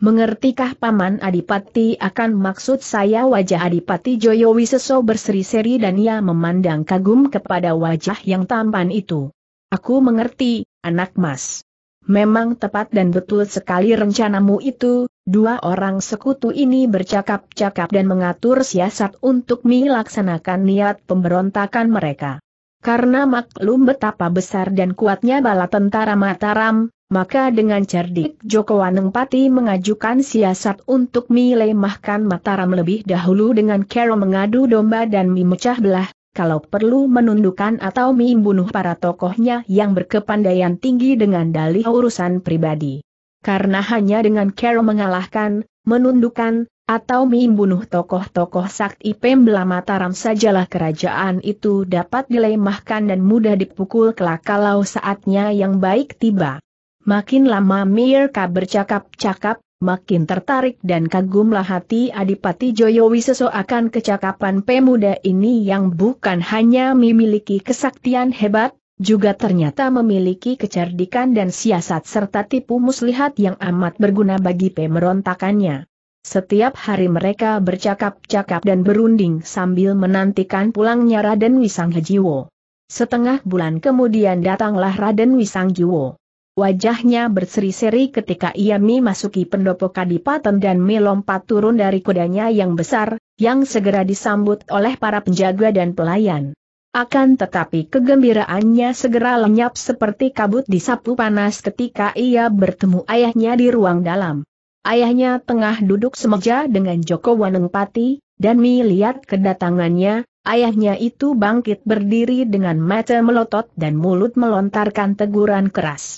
Mengertikah Paman Adipati akan maksud saya wajah Adipati Joyo Wiseso berseri-seri dan ia memandang kagum kepada wajah yang tampan itu. Aku mengerti, anak mas. Memang tepat dan betul sekali rencanamu itu, dua orang sekutu ini bercakap-cakap dan mengatur siasat untuk melaksanakan niat pemberontakan mereka. Karena maklum betapa besar dan kuatnya bala tentara Mataram, maka dengan cerdik Joko Pati mengajukan siasat untuk melemahkan Mataram lebih dahulu dengan Kero mengadu domba dan memecah belah, kalau perlu menundukkan atau membunuh para tokohnya yang berkepandaian tinggi dengan dalih urusan pribadi. Karena hanya dengan Carol mengalahkan, menundukkan, atau membunuh tokoh-tokoh sakti pembela Mataram sajalah kerajaan itu dapat dilemahkan dan mudah dipukul kelak kalau saatnya yang baik tiba. Makin lama Mirka bercakap-cakap, makin tertarik dan kagumlah hati Adipati Joyowiseso akan kecakapan pemuda ini yang bukan hanya memiliki kesaktian hebat, juga ternyata memiliki kecerdikan dan siasat serta tipu muslihat yang amat berguna bagi pemberontakannya. Setiap hari mereka bercakap-cakap dan berunding sambil menantikan pulangnya Raden Hejiwo. Setengah bulan kemudian datanglah Raden Jiwo. Wajahnya berseri-seri ketika ia memasuki pendopo kadipaten dan melompat turun dari kudanya yang besar, yang segera disambut oleh para penjaga dan pelayan. Akan tetapi kegembiraannya segera lenyap seperti kabut disapu panas ketika ia bertemu ayahnya di ruang dalam. Ayahnya tengah duduk semeja dengan Joko Wanengpati, dan Mi lihat kedatangannya, ayahnya itu bangkit berdiri dengan mata melotot dan mulut melontarkan teguran keras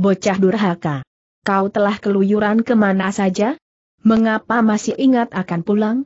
bocah durhaka. Kau telah keluyuran kemana saja? Mengapa masih ingat akan pulang?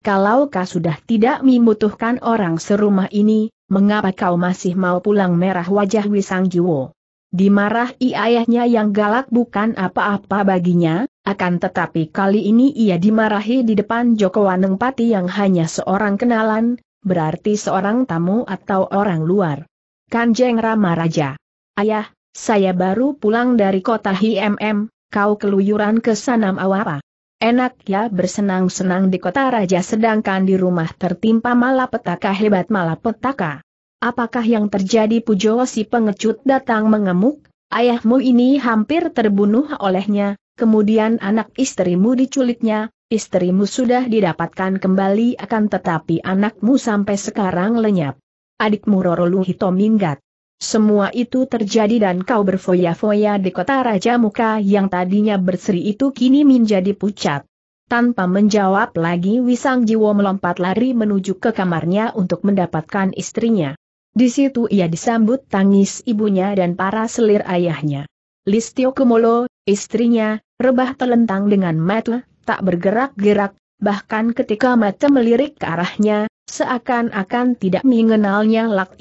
Kalau kau sudah tidak membutuhkan orang serumah ini, mengapa kau masih mau pulang merah wajah Wisang Jiwo? Dimarahi ayahnya yang galak bukan apa-apa baginya, akan tetapi kali ini ia dimarahi di depan Joko Wanengpati yang hanya seorang kenalan, berarti seorang tamu atau orang luar. Kanjeng Rama Raja. Ayah, saya baru pulang dari kota HMM, kau keluyuran ke Sanam Awara. Enak ya bersenang-senang di kota raja sedangkan di rumah tertimpa malapetaka hebat malapetaka. Apakah yang terjadi Pujo si pengecut datang mengemuk, ayahmu ini hampir terbunuh olehnya, kemudian anak istrimu diculiknya, istrimu sudah didapatkan kembali akan tetapi anakmu sampai sekarang lenyap. Adikmu Roro Luhito minggat. Semua itu terjadi dan kau berfoya-foya di kota Raja Muka yang tadinya berseri itu kini menjadi pucat. Tanpa menjawab lagi Wisang Jiwo melompat lari menuju ke kamarnya untuk mendapatkan istrinya. Di situ ia disambut tangis ibunya dan para selir ayahnya. Listio Kumolo, istrinya, rebah telentang dengan mata, tak bergerak-gerak, bahkan ketika mata melirik ke arahnya, seakan-akan tidak mengenalnya Lak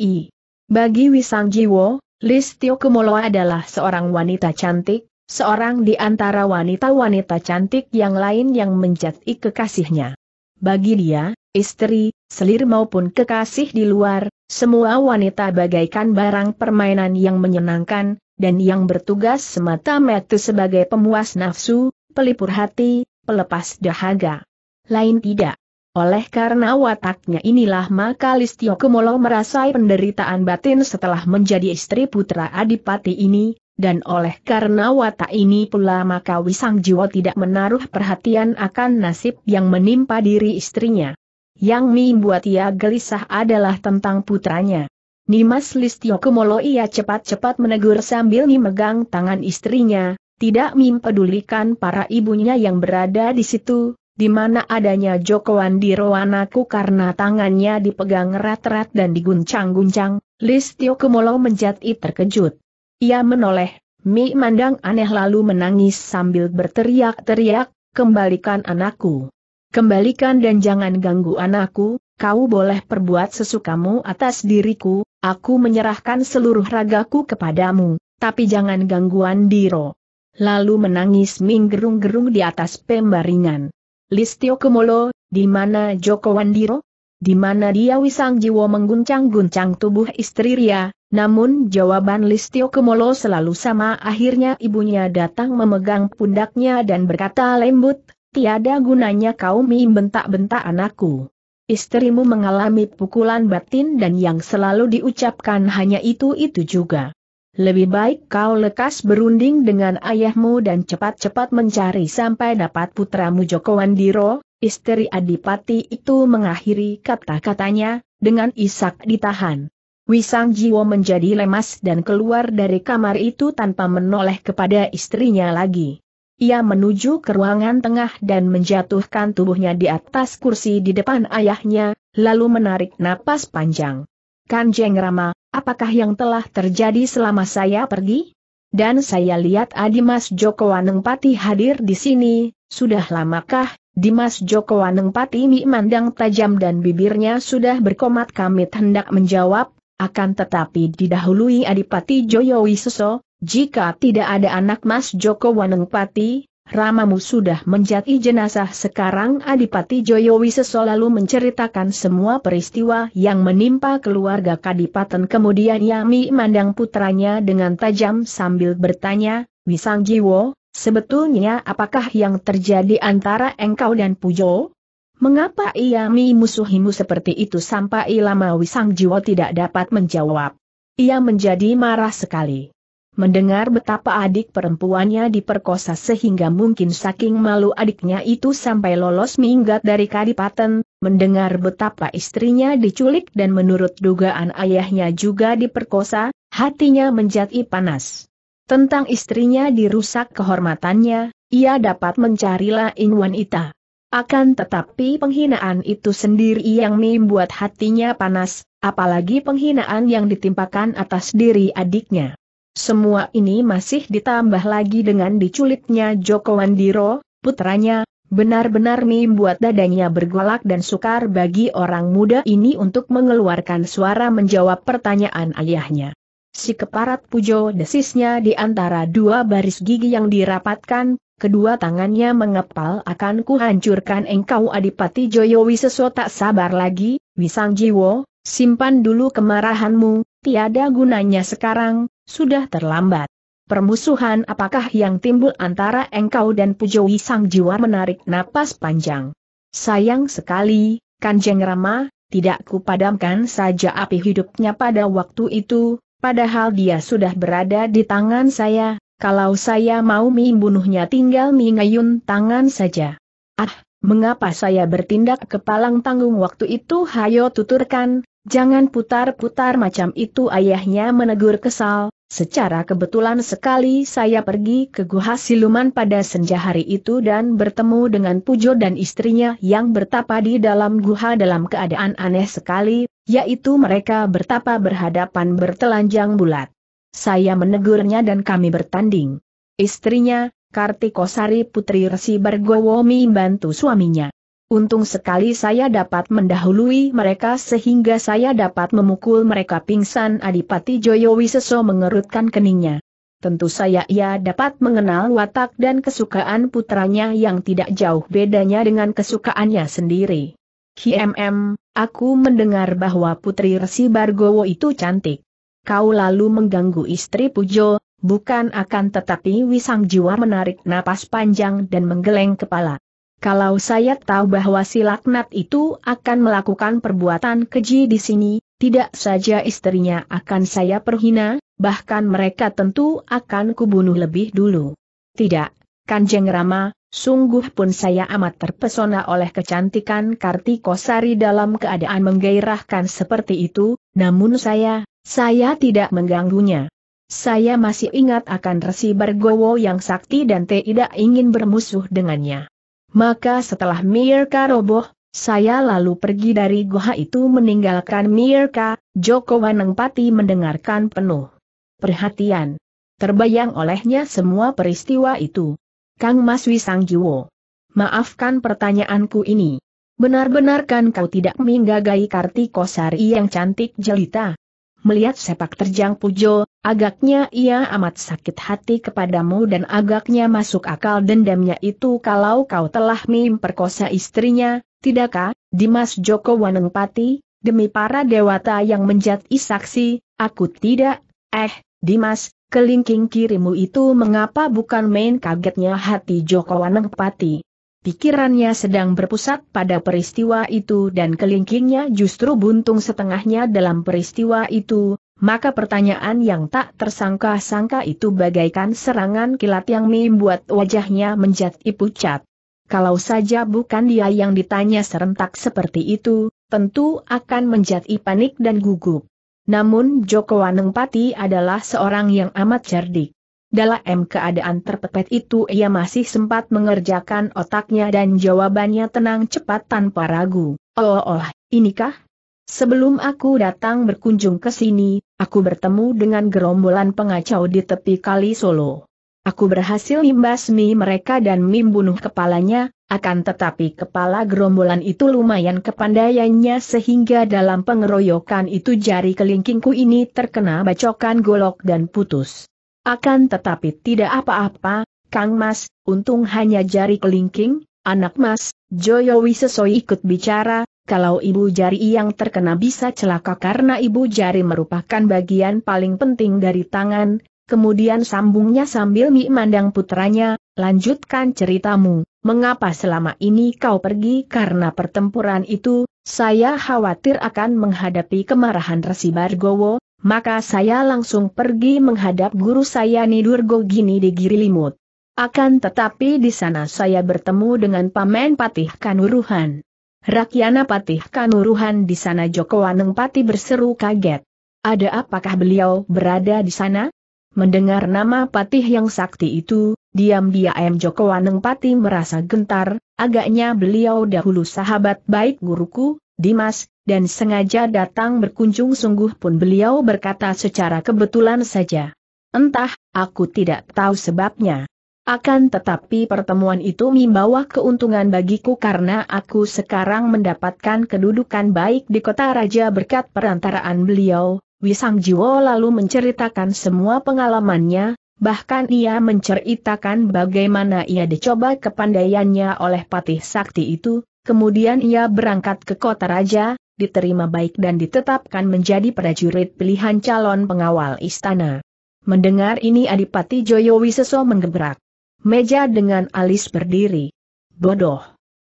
bagi Wisang Jiwo, Listio Kumolo adalah seorang wanita cantik, seorang di antara wanita-wanita cantik yang lain yang menjadi kekasihnya. Bagi dia, istri, selir maupun kekasih di luar, semua wanita bagaikan barang permainan yang menyenangkan, dan yang bertugas semata-mata sebagai pemuas nafsu, pelipur hati, pelepas dahaga. Lain tidak. Oleh karena wataknya inilah maka Listio Kemolo merasai penderitaan batin setelah menjadi istri putra Adipati ini, dan oleh karena watak ini pula maka Wisang Jiwo tidak menaruh perhatian akan nasib yang menimpa diri istrinya. Yang membuat ia gelisah adalah tentang putranya. Nimas Listio Kemolo ia cepat-cepat menegur sambil memegang tangan istrinya, tidak mempedulikan para ibunya yang berada di situ, di mana adanya Joko diro anakku karena tangannya dipegang erat-erat dan diguncang-guncang, Listio Kemolo menjadi terkejut. Ia menoleh, Mi mandang aneh lalu menangis sambil berteriak-teriak, kembalikan anakku. Kembalikan dan jangan ganggu anakku, kau boleh perbuat sesukamu atas diriku, aku menyerahkan seluruh ragaku kepadamu, tapi jangan gangguan Diro. Lalu menangis minggerung-gerung di atas pembaringan. Listio Kemolo, di mana Joko Wandiro? Di mana dia Wisang Jiwo mengguncang-guncang tubuh istri Ria, namun jawaban Listio Kemolo selalu sama akhirnya ibunya datang memegang pundaknya dan berkata lembut, tiada gunanya kau bentak bentak anakku. Istrimu mengalami pukulan batin dan yang selalu diucapkan hanya itu-itu juga. Lebih baik kau lekas berunding dengan ayahmu dan cepat-cepat mencari sampai dapat putramu Joko Wandiro, istri Adipati itu mengakhiri kata-katanya, dengan isak ditahan. Wisang Jiwo menjadi lemas dan keluar dari kamar itu tanpa menoleh kepada istrinya lagi. Ia menuju ke ruangan tengah dan menjatuhkan tubuhnya di atas kursi di depan ayahnya, lalu menarik napas panjang. Kanjeng Rama, apakah yang telah terjadi selama saya pergi? Dan saya lihat Adimas Joko Wanengpati hadir di sini, sudah lamakah, Dimas Joko Wanengpati memandang tajam dan bibirnya sudah berkomat kamit hendak menjawab, akan tetapi didahului Adipati Joyo Wiseso, jika tidak ada anak Mas Joko Wanengpati, Ramamu sudah menjadi jenazah sekarang Adipati Joyowiseso lalu menceritakan semua peristiwa yang menimpa keluarga Kadipaten kemudian Yami mandang putranya dengan tajam sambil bertanya, Wisang Jiwo, sebetulnya apakah yang terjadi antara engkau dan Pujo? Mengapa Yami musuhimu seperti itu sampai lama Wisang Jiwo tidak dapat menjawab? Ia menjadi marah sekali. Mendengar betapa adik perempuannya diperkosa sehingga mungkin saking malu adiknya itu sampai lolos minggat dari kadipaten, mendengar betapa istrinya diculik dan menurut dugaan ayahnya juga diperkosa, hatinya menjadi panas. Tentang istrinya dirusak kehormatannya, ia dapat mencari lain wanita. Akan tetapi penghinaan itu sendiri yang membuat hatinya panas, apalagi penghinaan yang ditimpakan atas diri adiknya. Semua ini masih ditambah lagi dengan diculitnya Joko Wandiro, putranya, benar-benar membuat dadanya bergolak dan sukar bagi orang muda ini untuk mengeluarkan suara menjawab pertanyaan ayahnya. Si keparat pujo desisnya di antara dua baris gigi yang dirapatkan, kedua tangannya mengepal akan kuhancurkan engkau Adipati Joyo Wiseso tak sabar lagi, Wisang Jiwo, simpan dulu kemarahanmu, tiada gunanya sekarang, sudah terlambat. Permusuhan apakah yang timbul antara engkau dan Pujowi Sang Jiwa menarik napas panjang. Sayang sekali, Kanjeng Rama, tidak kupadamkan saja api hidupnya pada waktu itu, padahal dia sudah berada di tangan saya, kalau saya mau membunuhnya tinggal mengayun tangan saja. Ah, mengapa saya bertindak kepalang tanggung waktu itu hayo tuturkan, jangan putar-putar macam itu ayahnya menegur kesal, Secara kebetulan sekali saya pergi ke Guha Siluman pada senja hari itu dan bertemu dengan Pujo dan istrinya yang bertapa di dalam guha dalam keadaan aneh sekali, yaitu mereka bertapa berhadapan bertelanjang bulat. Saya menegurnya dan kami bertanding. Istrinya, Kartikosari Putri Resi Bargowo membantu suaminya. Untung sekali saya dapat mendahului mereka sehingga saya dapat memukul mereka pingsan Adipati Joyo Wiseso mengerutkan keningnya. Tentu saya ia dapat mengenal watak dan kesukaan putranya yang tidak jauh bedanya dengan kesukaannya sendiri. KMM, aku mendengar bahwa putri Resi Bargowo itu cantik. Kau lalu mengganggu istri Pujo, bukan akan tetapi Wisang Jiwa menarik napas panjang dan menggeleng kepala. Kalau saya tahu bahwa si laknat itu akan melakukan perbuatan keji di sini, tidak saja istrinya akan saya perhina, bahkan mereka tentu akan kubunuh lebih dulu. Tidak, Kanjeng Rama, sungguh pun saya amat terpesona oleh kecantikan Kartikosari dalam keadaan menggairahkan seperti itu, namun saya, saya tidak mengganggunya. Saya masih ingat akan Resi Bergowo yang sakti dan tidak ingin bermusuh dengannya. Maka setelah Mirka roboh, saya lalu pergi dari guha itu meninggalkan Mirka, Joko Wanengpati mendengarkan penuh perhatian. Terbayang olehnya semua peristiwa itu. Kang Mas Wisangjiwo. Maafkan pertanyaanku ini. Benar-benar kan kau tidak menggagai Kartikosari kosari yang cantik jelita? Melihat sepak terjang Pujo, Agaknya ia amat sakit hati kepadamu dan agaknya masuk akal dendamnya itu kalau kau telah memperkosa istrinya, tidakkah, Dimas Joko Wanengpati, demi para dewata yang menjadi saksi, aku tidak, eh, Dimas, kelingking kirimu itu mengapa bukan main kagetnya hati Joko Wanengpati. Pikirannya sedang berpusat pada peristiwa itu dan kelingkingnya justru buntung setengahnya dalam peristiwa itu, maka pertanyaan yang tak tersangka-sangka itu bagaikan serangan kilat yang membuat wajahnya menjadi pucat. Kalau saja bukan dia yang ditanya serentak seperti itu, tentu akan menjadi panik dan gugup. Namun Joko Wanengpati adalah seorang yang amat cerdik. Dalam keadaan terpepet itu ia masih sempat mengerjakan otaknya dan jawabannya tenang cepat tanpa ragu. Oh, oh, oh inikah? Sebelum aku datang berkunjung ke sini, Aku bertemu dengan gerombolan pengacau di tepi kali Solo. Aku berhasil membasmi mereka dan membunuh kepalanya, akan tetapi kepala gerombolan itu lumayan kepandaiannya sehingga dalam pengeroyokan itu jari kelingkingku ini terkena bacokan golok dan putus. Akan tetapi tidak apa-apa, Kang Mas, untung hanya jari kelingking, anak Mas, Joyo Wiseso ikut bicara, kalau ibu jari yang terkena bisa celaka karena ibu jari merupakan bagian paling penting dari tangan, kemudian sambungnya sambil memandang putranya, lanjutkan ceritamu, mengapa selama ini kau pergi karena pertempuran itu, saya khawatir akan menghadapi kemarahan Resi Bargowo, maka saya langsung pergi menghadap guru saya Nidurgo Gini di Girilimut. Akan tetapi di sana saya bertemu dengan Pamen Patih Kanuruhan. Rakyana Patih Kanuruhan di sana Joko Waneng Pati berseru kaget. Ada apakah beliau berada di sana? Mendengar nama Patih yang sakti itu, diam-diam Joko Waneng Pati merasa gentar, agaknya beliau dahulu sahabat baik guruku, Dimas, dan sengaja datang berkunjung sungguh pun beliau berkata secara kebetulan saja. Entah, aku tidak tahu sebabnya. Akan tetapi pertemuan itu membawa keuntungan bagiku karena aku sekarang mendapatkan kedudukan baik di kota raja berkat perantaraan beliau. Wisang Jiwo lalu menceritakan semua pengalamannya, bahkan ia menceritakan bagaimana ia dicoba kepandaiannya oleh patih sakti itu, kemudian ia berangkat ke kota raja, diterima baik dan ditetapkan menjadi prajurit pilihan calon pengawal istana. Mendengar ini Adipati Joyo Wiseso menggebrak meja dengan alis berdiri. Bodoh.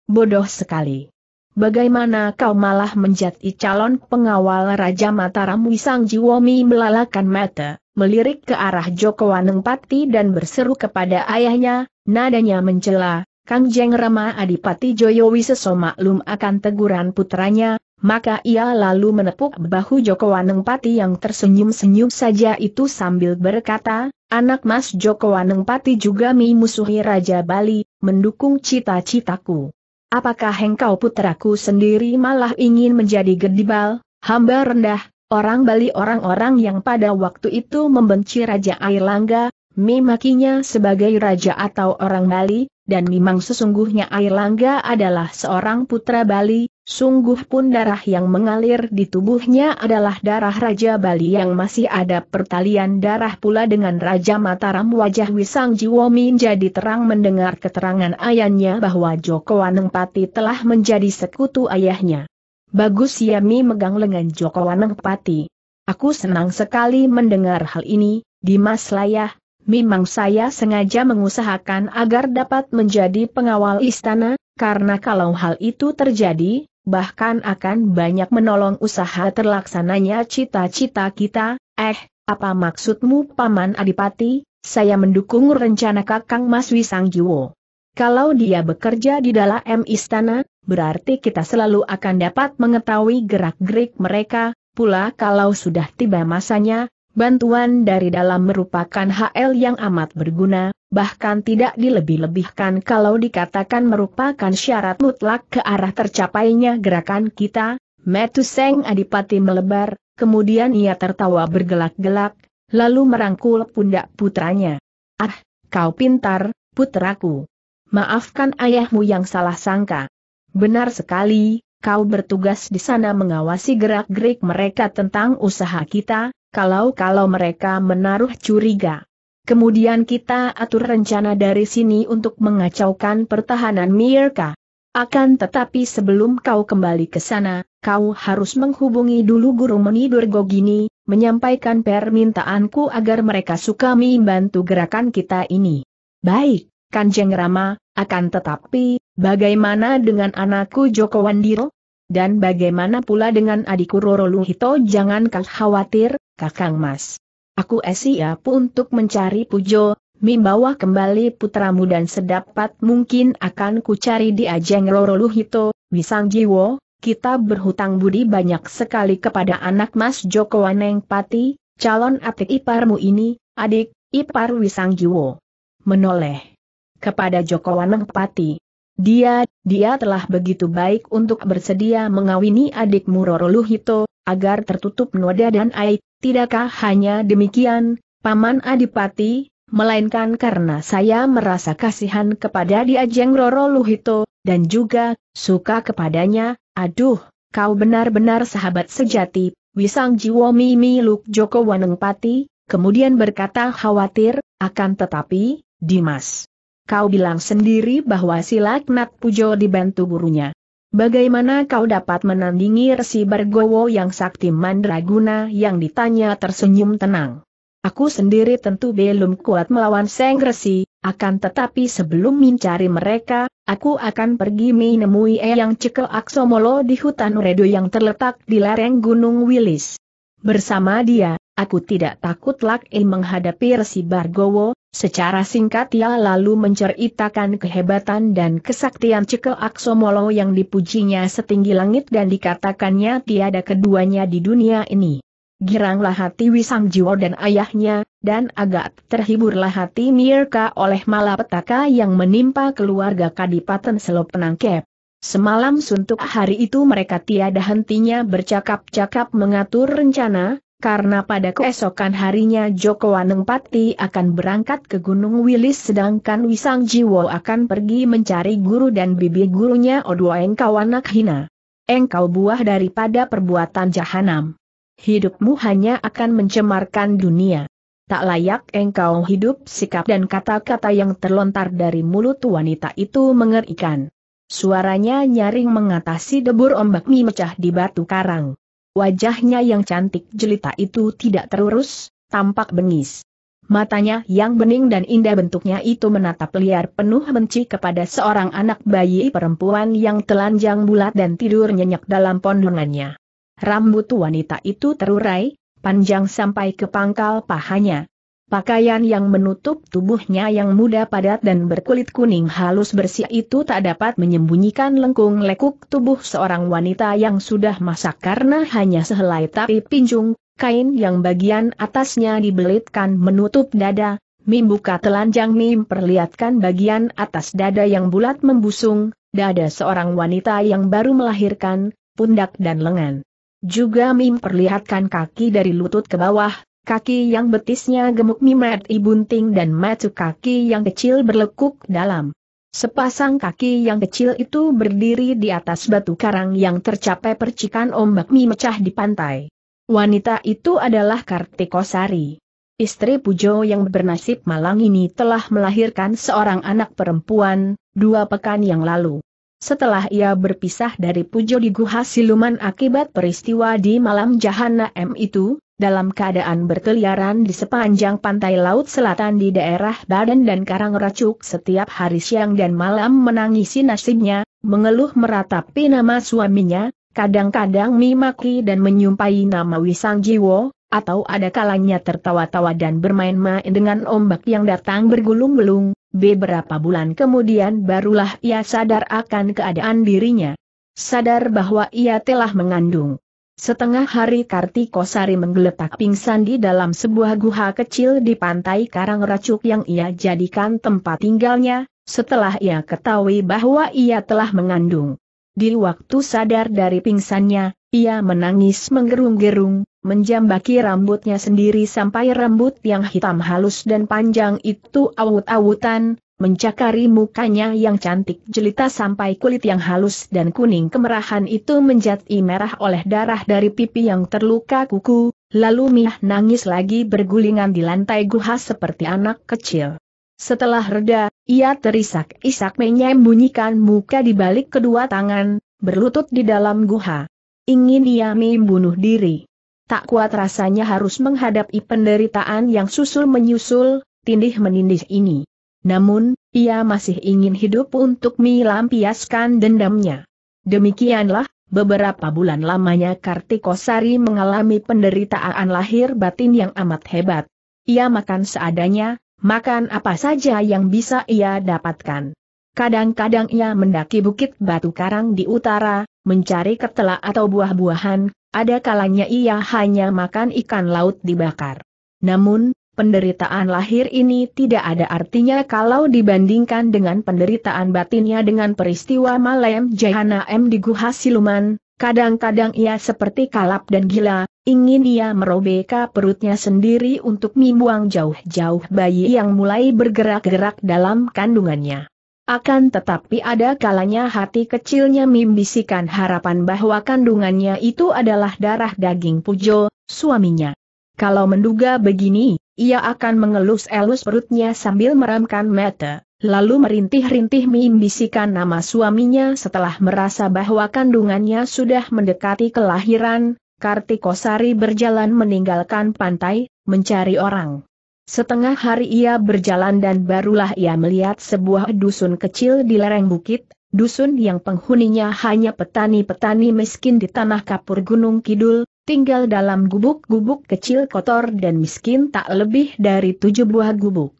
Bodoh sekali. Bagaimana kau malah menjadi calon pengawal Raja Mataram Wisang Jiwomi melalakan mata, melirik ke arah Joko Wanengpati dan berseru kepada ayahnya, nadanya mencela, Kang Jeng Rama Adipati Joyowi sesomaklum maklum akan teguran putranya, maka ia lalu menepuk bahu Joko Wanengpati yang tersenyum-senyum saja itu sambil berkata, anak mas Joko Wanengpati juga memusuhi Raja Bali, mendukung cita-citaku. Apakah engkau putraku sendiri malah ingin menjadi gedibal, hamba rendah, orang Bali orang-orang yang pada waktu itu membenci Raja Airlangga, memakinya sebagai raja atau orang Bali, dan memang sesungguhnya Air Langga adalah seorang putra Bali, sungguh pun darah yang mengalir di tubuhnya adalah darah Raja Bali yang masih ada pertalian darah pula dengan Raja Mataram wajah Wisang Jiwomi menjadi terang mendengar keterangan ayahnya bahwa Joko Pati telah menjadi sekutu ayahnya. Bagus Yami megang lengan Joko Pati. Aku senang sekali mendengar hal ini, Dimas Layah, Memang saya sengaja mengusahakan agar dapat menjadi pengawal istana, karena kalau hal itu terjadi, bahkan akan banyak menolong usaha terlaksananya cita-cita kita. Eh, apa maksudmu Paman Adipati? Saya mendukung rencana Kakang Mas Wisang Jiwo. Kalau dia bekerja di dalam istana, berarti kita selalu akan dapat mengetahui gerak-gerik mereka, pula kalau sudah tiba masanya, Bantuan dari dalam merupakan HL yang amat berguna, bahkan tidak dilebih-lebihkan kalau dikatakan merupakan syarat mutlak ke arah tercapainya gerakan kita. Metuseng Adipati melebar, kemudian ia tertawa bergelak-gelak, lalu merangkul pundak putranya. Ah, kau pintar, putraku. Maafkan ayahmu yang salah sangka. Benar sekali, kau bertugas di sana mengawasi gerak-gerik mereka tentang usaha kita, kalau-kalau mereka menaruh curiga. Kemudian kita atur rencana dari sini untuk mengacaukan pertahanan Mirka. Akan tetapi sebelum kau kembali ke sana, kau harus menghubungi dulu Guru Menidur Gogini, menyampaikan permintaanku agar mereka suka membantu gerakan kita ini. Baik, Kanjeng Rama, akan tetapi, bagaimana dengan anakku Joko Wandiro? Dan bagaimana pula dengan adikku Roro Luhito? jangan khawatir, Kakang Mas. Aku siap untuk mencari Pujo, membawa kembali putramu dan sedapat mungkin akan kucari di Ajeng Roroluhito Wisang Jiwo, kita berhutang budi banyak sekali kepada anak Mas Joko Waneng Pati, calon atik iparmu ini, adik, ipar Wisang Jiwo. Menoleh kepada Joko Waneng Pati. Dia, dia telah begitu baik untuk bersedia mengawini adikmu Roroluhito, agar tertutup noda dan aib, Tidakkah hanya demikian, Paman Adipati, melainkan karena saya merasa kasihan kepada Diajeng Roro Luhito, dan juga, suka kepadanya, aduh, kau benar-benar sahabat sejati, Wisang Jiwo Mimi Luk Joko Wanengpati, kemudian berkata khawatir, akan tetapi, Dimas. Kau bilang sendiri bahwa Silaknat Pujo dibantu gurunya. Bagaimana kau dapat menandingi Resi Bergowo yang sakti mandraguna yang ditanya tersenyum tenang? Aku sendiri tentu belum kuat melawan Seng Resi, akan tetapi sebelum mencari mereka, aku akan pergi menemui Eyang Ceke Aksomolo di hutan Redo yang terletak di lereng Gunung Wilis. Bersama dia, Aku tidak takut Lak'i menghadapi Resi Bargowo, secara singkat ia lalu menceritakan kehebatan dan kesaktian Cekel Aksomolo yang dipujinya setinggi langit dan dikatakannya tiada keduanya di dunia ini. Giranglah hati Wisang Jiwo dan ayahnya, dan agak terhiburlah hati Mirka oleh malapetaka yang menimpa keluarga Kadipaten Selop Penangkep. Semalam suntuk hari itu mereka tiada hentinya bercakap-cakap mengatur rencana, karena pada keesokan harinya Joko Wanengpati akan berangkat ke Gunung Wilis sedangkan Wisang Jiwo akan pergi mencari guru dan bibi gurunya Odwa Engkau anak hina. Engkau buah daripada perbuatan jahanam. Hidupmu hanya akan mencemarkan dunia. Tak layak engkau hidup sikap dan kata-kata yang terlontar dari mulut wanita itu mengerikan. Suaranya nyaring mengatasi debur ombak mecah di batu karang. Wajahnya yang cantik jelita itu tidak terurus, tampak bengis. Matanya yang bening dan indah bentuknya itu menatap liar penuh benci kepada seorang anak bayi perempuan yang telanjang bulat dan tidur nyenyak dalam pondongannya. Rambut wanita itu terurai, panjang sampai ke pangkal pahanya, Pakaian yang menutup tubuhnya yang muda padat dan berkulit kuning halus bersih itu tak dapat menyembunyikan lengkung lekuk tubuh seorang wanita yang sudah masak karena hanya sehelai tapi pinjung, kain yang bagian atasnya dibelitkan menutup dada, mim buka telanjang mim perlihatkan bagian atas dada yang bulat membusung, dada seorang wanita yang baru melahirkan, pundak dan lengan. Juga mim perlihatkan kaki dari lutut ke bawah, Kaki yang betisnya gemuk mimet ibunting dan macu kaki yang kecil berlekuk dalam. Sepasang kaki yang kecil itu berdiri di atas batu karang yang tercapai percikan ombak memecah di pantai. Wanita itu adalah Kartikosari. Istri Pujo yang bernasib malang ini telah melahirkan seorang anak perempuan, dua pekan yang lalu. Setelah ia berpisah dari Pujo di Guha Siluman akibat peristiwa di malam Jahana M itu, dalam keadaan berkeliaran di sepanjang pantai laut selatan di daerah Baden dan Karang Karangracuk setiap hari siang dan malam menangisi nasibnya, mengeluh meratapi nama suaminya, kadang-kadang mimaki dan menyumpai nama Wisang Jiwo, atau ada kalanya tertawa-tawa dan bermain-main dengan ombak yang datang bergulung-gulung, beberapa bulan kemudian barulah ia sadar akan keadaan dirinya. Sadar bahwa ia telah mengandung. Setengah hari Kartikosari menggeletak pingsan di dalam sebuah guha kecil di pantai Karang Racuk yang ia jadikan tempat tinggalnya, setelah ia ketahui bahwa ia telah mengandung. Di waktu sadar dari pingsannya, ia menangis menggerung-gerung, menjambaki rambutnya sendiri sampai rambut yang hitam halus dan panjang itu awut-awutan, Mencakari mukanya yang cantik jelita sampai kulit yang halus dan kuning kemerahan itu menjadi merah oleh darah dari pipi yang terluka kuku, lalu Miah nangis lagi bergulingan di lantai guha seperti anak kecil. Setelah reda, ia terisak-isak menyembunyikan muka di balik kedua tangan, berlutut di dalam guha. Ingin ia membunuh diri. Tak kuat rasanya harus menghadapi penderitaan yang susul-menyusul, tindih-menindih ini. Namun, ia masih ingin hidup untuk melampiaskan dendamnya. Demikianlah, beberapa bulan lamanya Kartikosari mengalami penderitaan lahir batin yang amat hebat. Ia makan seadanya, makan apa saja yang bisa ia dapatkan. Kadang-kadang ia mendaki bukit batu karang di utara, mencari ketela atau buah-buahan, ada kalanya ia hanya makan ikan laut dibakar. Namun, penderitaan lahir ini tidak ada artinya kalau dibandingkan dengan penderitaan batinnya dengan peristiwa malam Jahana M di Guha Siluman, kadang-kadang ia seperti kalap dan gila, ingin ia merobeka perutnya sendiri untuk membuang jauh-jauh bayi yang mulai bergerak-gerak dalam kandungannya. Akan tetapi ada kalanya hati kecilnya membisikkan harapan bahwa kandungannya itu adalah darah daging Pujo, suaminya. Kalau menduga begini, ia akan mengelus-elus perutnya sambil meramkan mata, lalu merintih-rintih membisikkan nama suaminya setelah merasa bahwa kandungannya sudah mendekati kelahiran, Kartikosari berjalan meninggalkan pantai, mencari orang. Setengah hari ia berjalan dan barulah ia melihat sebuah dusun kecil di lereng bukit, dusun yang penghuninya hanya petani-petani miskin di tanah kapur Gunung Kidul, tinggal dalam gubuk-gubuk kecil kotor dan miskin tak lebih dari tujuh buah gubuk.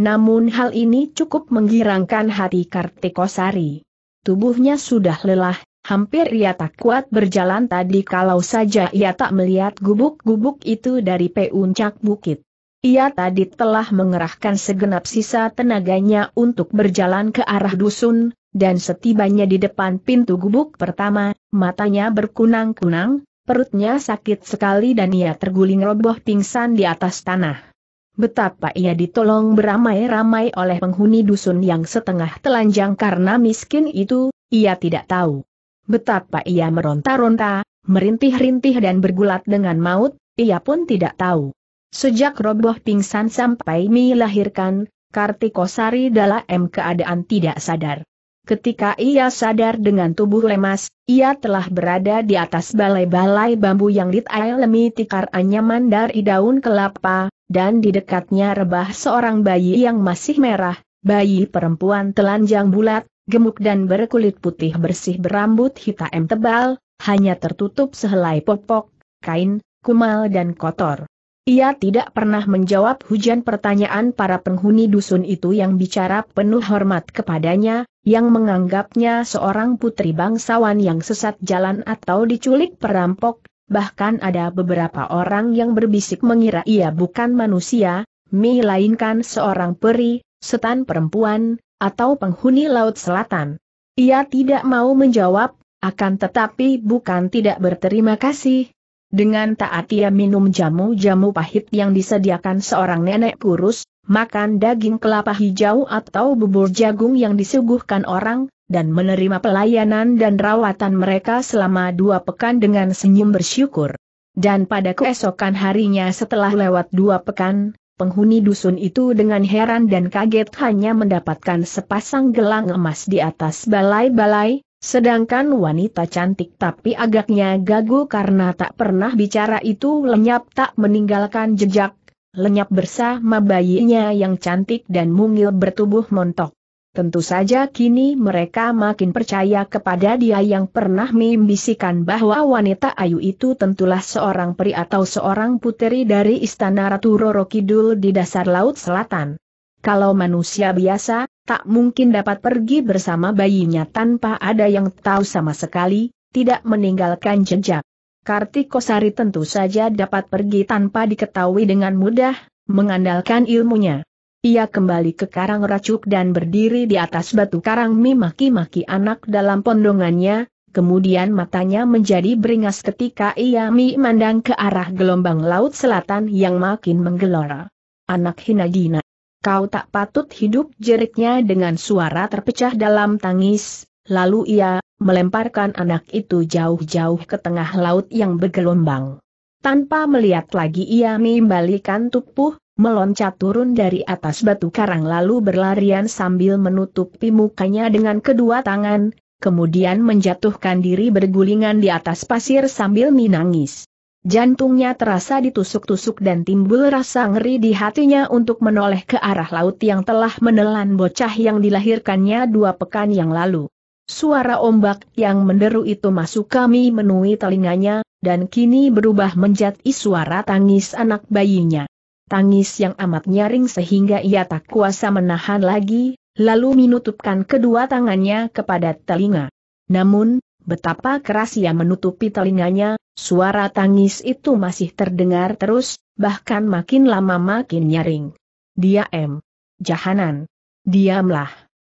Namun hal ini cukup menggirangkan hati Kartikosari. Tubuhnya sudah lelah, hampir ia tak kuat berjalan tadi kalau saja ia tak melihat gubuk-gubuk itu dari puncak bukit. Ia tadi telah mengerahkan segenap sisa tenaganya untuk berjalan ke arah dusun, dan setibanya di depan pintu gubuk pertama, matanya berkunang-kunang, Perutnya sakit sekali dan ia terguling roboh pingsan di atas tanah. Betapa ia ditolong beramai-ramai oleh penghuni dusun yang setengah telanjang karena miskin itu, ia tidak tahu. Betapa ia meronta-ronta, merintih-rintih dan bergulat dengan maut, ia pun tidak tahu. Sejak roboh pingsan sampai lahirkan, Kartikosari dalam keadaan tidak sadar. Ketika ia sadar dengan tubuh lemas, ia telah berada di atas balai-balai bambu yang ditailemi tikar anyaman dari daun kelapa, dan di dekatnya rebah seorang bayi yang masih merah, bayi perempuan telanjang bulat, gemuk dan berkulit putih bersih berambut hitam tebal, hanya tertutup sehelai popok, kain, kumal dan kotor. Ia tidak pernah menjawab hujan pertanyaan para penghuni dusun itu yang bicara penuh hormat kepadanya, yang menganggapnya seorang putri bangsawan yang sesat jalan atau diculik perampok, bahkan ada beberapa orang yang berbisik mengira ia bukan manusia, melainkan seorang peri, setan perempuan, atau penghuni Laut Selatan. Ia tidak mau menjawab, akan tetapi bukan tidak berterima kasih, dengan taat ia minum jamu-jamu pahit yang disediakan seorang nenek kurus, makan daging kelapa hijau atau bubur jagung yang disuguhkan orang, dan menerima pelayanan dan rawatan mereka selama dua pekan dengan senyum bersyukur. Dan pada keesokan harinya setelah lewat dua pekan, penghuni dusun itu dengan heran dan kaget hanya mendapatkan sepasang gelang emas di atas balai-balai, Sedangkan wanita cantik tapi agaknya gagu karena tak pernah bicara itu lenyap tak meninggalkan jejak, lenyap bersama bayinya yang cantik dan mungil bertubuh montok. Tentu saja kini mereka makin percaya kepada dia yang pernah membisikkan bahwa wanita ayu itu tentulah seorang peri atau seorang puteri dari istana Ratu Roro Kidul di dasar laut selatan. Kalau manusia biasa, tak mungkin dapat pergi bersama bayinya tanpa ada yang tahu sama sekali, tidak meninggalkan jejak. Kartikosari tentu saja dapat pergi tanpa diketahui dengan mudah, mengandalkan ilmunya. Ia kembali ke karang racuk dan berdiri di atas batu karang mimaki-maki anak dalam pondongannya, kemudian matanya menjadi beringas ketika ia memandang ke arah gelombang laut selatan yang makin menggelora. Anak Hinadina Kau tak patut hidup jeriknya dengan suara terpecah dalam tangis, lalu ia melemparkan anak itu jauh-jauh ke tengah laut yang bergelombang. Tanpa melihat lagi ia membalikan tubuh, meloncat turun dari atas batu karang lalu berlarian sambil menutupi mukanya dengan kedua tangan, kemudian menjatuhkan diri bergulingan di atas pasir sambil menangis. Jantungnya terasa ditusuk-tusuk dan timbul rasa ngeri di hatinya untuk menoleh ke arah laut yang telah menelan bocah yang dilahirkannya dua pekan yang lalu. Suara ombak yang menderu itu masuk kami menui telinganya, dan kini berubah menjadi suara tangis anak bayinya. Tangis yang amat nyaring sehingga ia tak kuasa menahan lagi, lalu menutupkan kedua tangannya kepada telinga. Namun, betapa keras ia menutupi telinganya, Suara tangis itu masih terdengar terus, bahkan makin lama makin nyaring. Dia M. Jahanan. Diamlah.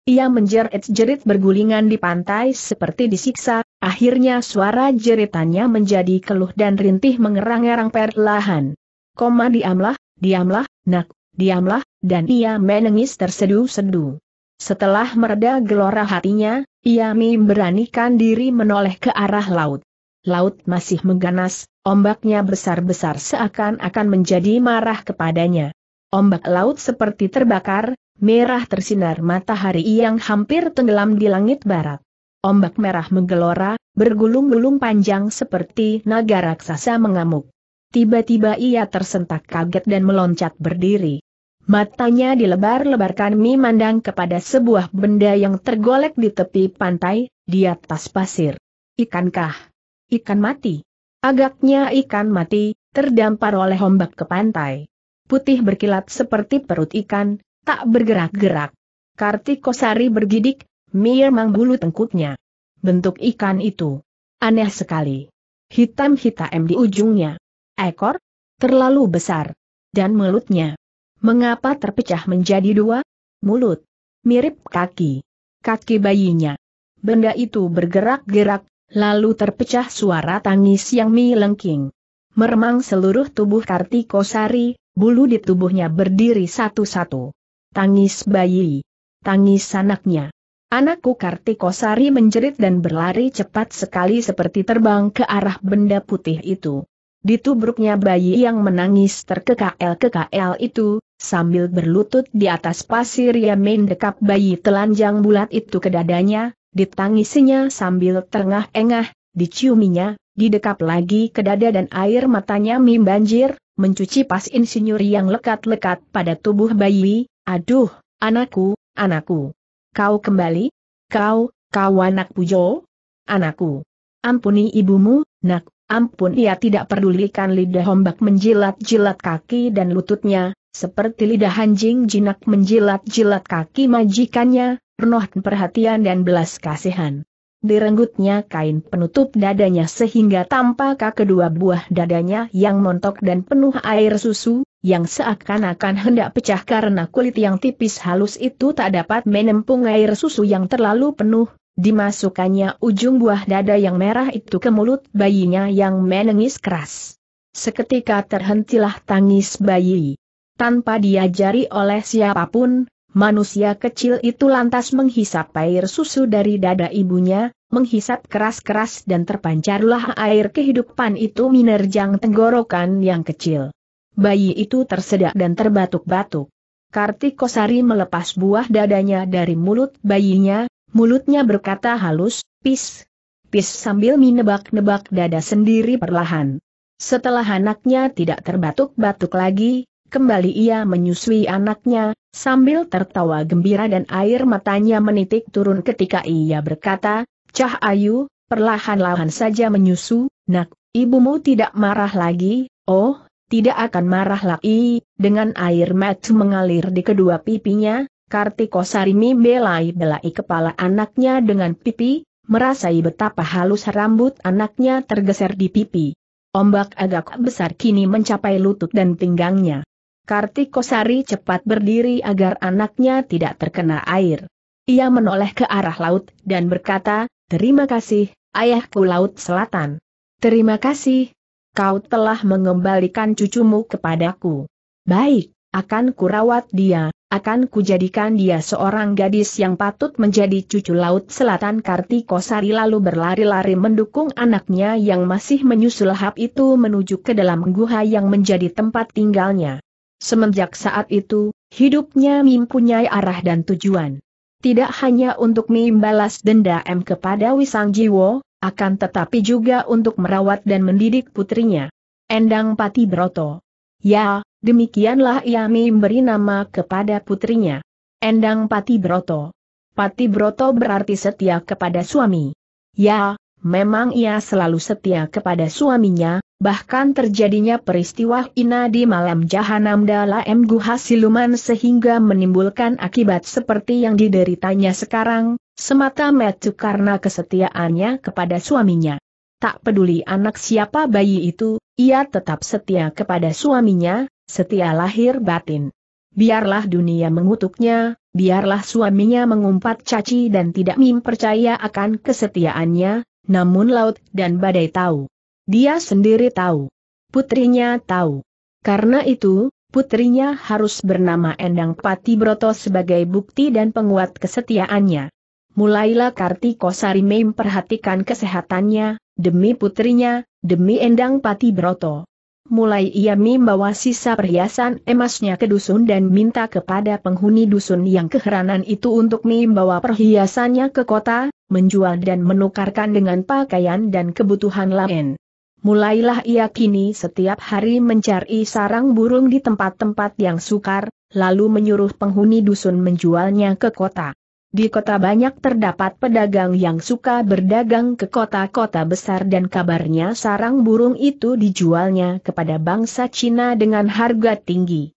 Ia menjerit-jerit bergulingan di pantai seperti disiksa, akhirnya suara jeritannya menjadi keluh dan rintih mengerang-erang perlahan. Koma diamlah, diamlah, nak, diamlah, dan ia menengis terseduh-seduh. Setelah mereda gelora hatinya, ia beranikan diri menoleh ke arah laut laut masih mengganas, ombaknya besar-besar seakan-akan menjadi marah kepadanya. Ombak laut seperti terbakar, merah tersinar matahari yang hampir tenggelam di langit barat. Ombak merah menggelora, bergulung-gulung panjang seperti naga raksasa mengamuk. Tiba-tiba ia tersentak kaget dan meloncat berdiri. Matanya dilebar-lebarkan memandang kepada sebuah benda yang tergolek di tepi pantai, di atas pasir. Ikankah? ikan mati. Agaknya ikan mati, terdampar oleh ombak ke pantai. Putih berkilat seperti perut ikan, tak bergerak-gerak. Kartikosari bergidik, mirmang bulu tengkuknya. Bentuk ikan itu aneh sekali. Hitam-hitam di ujungnya. Ekor terlalu besar. Dan mulutnya. Mengapa terpecah menjadi dua? Mulut. Mirip kaki. Kaki bayinya. Benda itu bergerak-gerak, Lalu terpecah suara tangis yang melengking. Meremang seluruh tubuh Kartikosari, bulu di tubuhnya berdiri satu-satu. Tangis bayi. Tangis anaknya. Anakku Kartikosari menjerit dan berlari cepat sekali seperti terbang ke arah benda putih itu. Di tubruknya bayi yang menangis terkekal-kekal itu, sambil berlutut di atas pasir ia mendekap bayi telanjang bulat itu ke dadanya, ditangisinya sambil terengah-engah, diciuminya, didekap lagi ke dada dan air matanya banjir, mencuci pas insinyur yang lekat-lekat pada tubuh bayi, aduh, anakku, anakku. Kau kembali? Kau, kau anak pujo? Anakku. Ampuni ibumu, nak, ampun ia tidak pedulikan lidah hombak menjilat-jilat kaki dan lututnya, seperti lidah anjing jinak menjilat-jilat kaki majikannya, penuh perhatian dan belas kasihan. Direnggutnya kain penutup dadanya sehingga tampak kedua buah dadanya yang montok dan penuh air susu, yang seakan-akan hendak pecah karena kulit yang tipis halus itu tak dapat menempung air susu yang terlalu penuh, Dimasukkannya ujung buah dada yang merah itu ke mulut bayinya yang menengis keras. Seketika terhentilah tangis bayi. Tanpa diajari oleh siapapun, Manusia kecil itu lantas menghisap air susu dari dada ibunya, menghisap keras-keras dan terpancarlah air kehidupan itu menerjang tenggorokan yang kecil. Bayi itu tersedak dan terbatuk-batuk. Kartikosari melepas buah dadanya dari mulut bayinya, mulutnya berkata halus, pis. Pis sambil menebak-nebak dada sendiri perlahan. Setelah anaknya tidak terbatuk-batuk lagi, Kembali ia menyusui anaknya, sambil tertawa gembira dan air matanya menitik turun ketika ia berkata, Cah Ayu, perlahan-lahan saja menyusu, nak, ibumu tidak marah lagi, oh, tidak akan marah lagi, dengan air mata mengalir di kedua pipinya, Kartiko Sarimi belai-belai kepala anaknya dengan pipi, merasai betapa halus rambut anaknya tergeser di pipi. Ombak agak besar kini mencapai lutut dan pinggangnya. Kartikosari cepat berdiri agar anaknya tidak terkena air. Ia menoleh ke arah laut dan berkata, Terima kasih, ayahku Laut Selatan. Terima kasih. Kau telah mengembalikan cucumu kepadaku. Baik, akan kurawat dia, akan kujadikan dia seorang gadis yang patut menjadi cucu Laut Selatan Kartikosari lalu berlari-lari mendukung anaknya yang masih menyusul hap itu menuju ke dalam guha yang menjadi tempat tinggalnya. Semenjak saat itu, hidupnya mempunyai arah dan tujuan. Tidak hanya untuk membalas denda M kepada Wisang Jiwo, akan tetapi juga untuk merawat dan mendidik putrinya. Endang Pati Broto. Ya, demikianlah ia memberi nama kepada putrinya. Endang Pati Broto. Pati Broto berarti setia kepada suami. Ya, memang ia selalu setia kepada suaminya, Bahkan terjadinya peristiwa Ina di malam Jahanam dalam Guha Siluman sehingga menimbulkan akibat seperti yang dideritanya sekarang, semata metu karena kesetiaannya kepada suaminya. Tak peduli anak siapa bayi itu, ia tetap setia kepada suaminya, setia lahir batin. Biarlah dunia mengutuknya, biarlah suaminya mengumpat caci dan tidak mempercaya akan kesetiaannya, namun laut dan badai tahu dia sendiri tahu. Putrinya tahu. Karena itu, putrinya harus bernama Endang Pati Broto sebagai bukti dan penguat kesetiaannya. Mulailah Kartiko Sarime memperhatikan kesehatannya, demi putrinya, demi Endang Pati Broto. Mulai ia membawa sisa perhiasan emasnya ke dusun dan minta kepada penghuni dusun yang keheranan itu untuk membawa perhiasannya ke kota, menjual dan menukarkan dengan pakaian dan kebutuhan lain mulailah ia kini setiap hari mencari sarang burung di tempat-tempat yang sukar, lalu menyuruh penghuni dusun menjualnya ke kota. Di kota banyak terdapat pedagang yang suka berdagang ke kota-kota besar dan kabarnya sarang burung itu dijualnya kepada bangsa Cina dengan harga tinggi.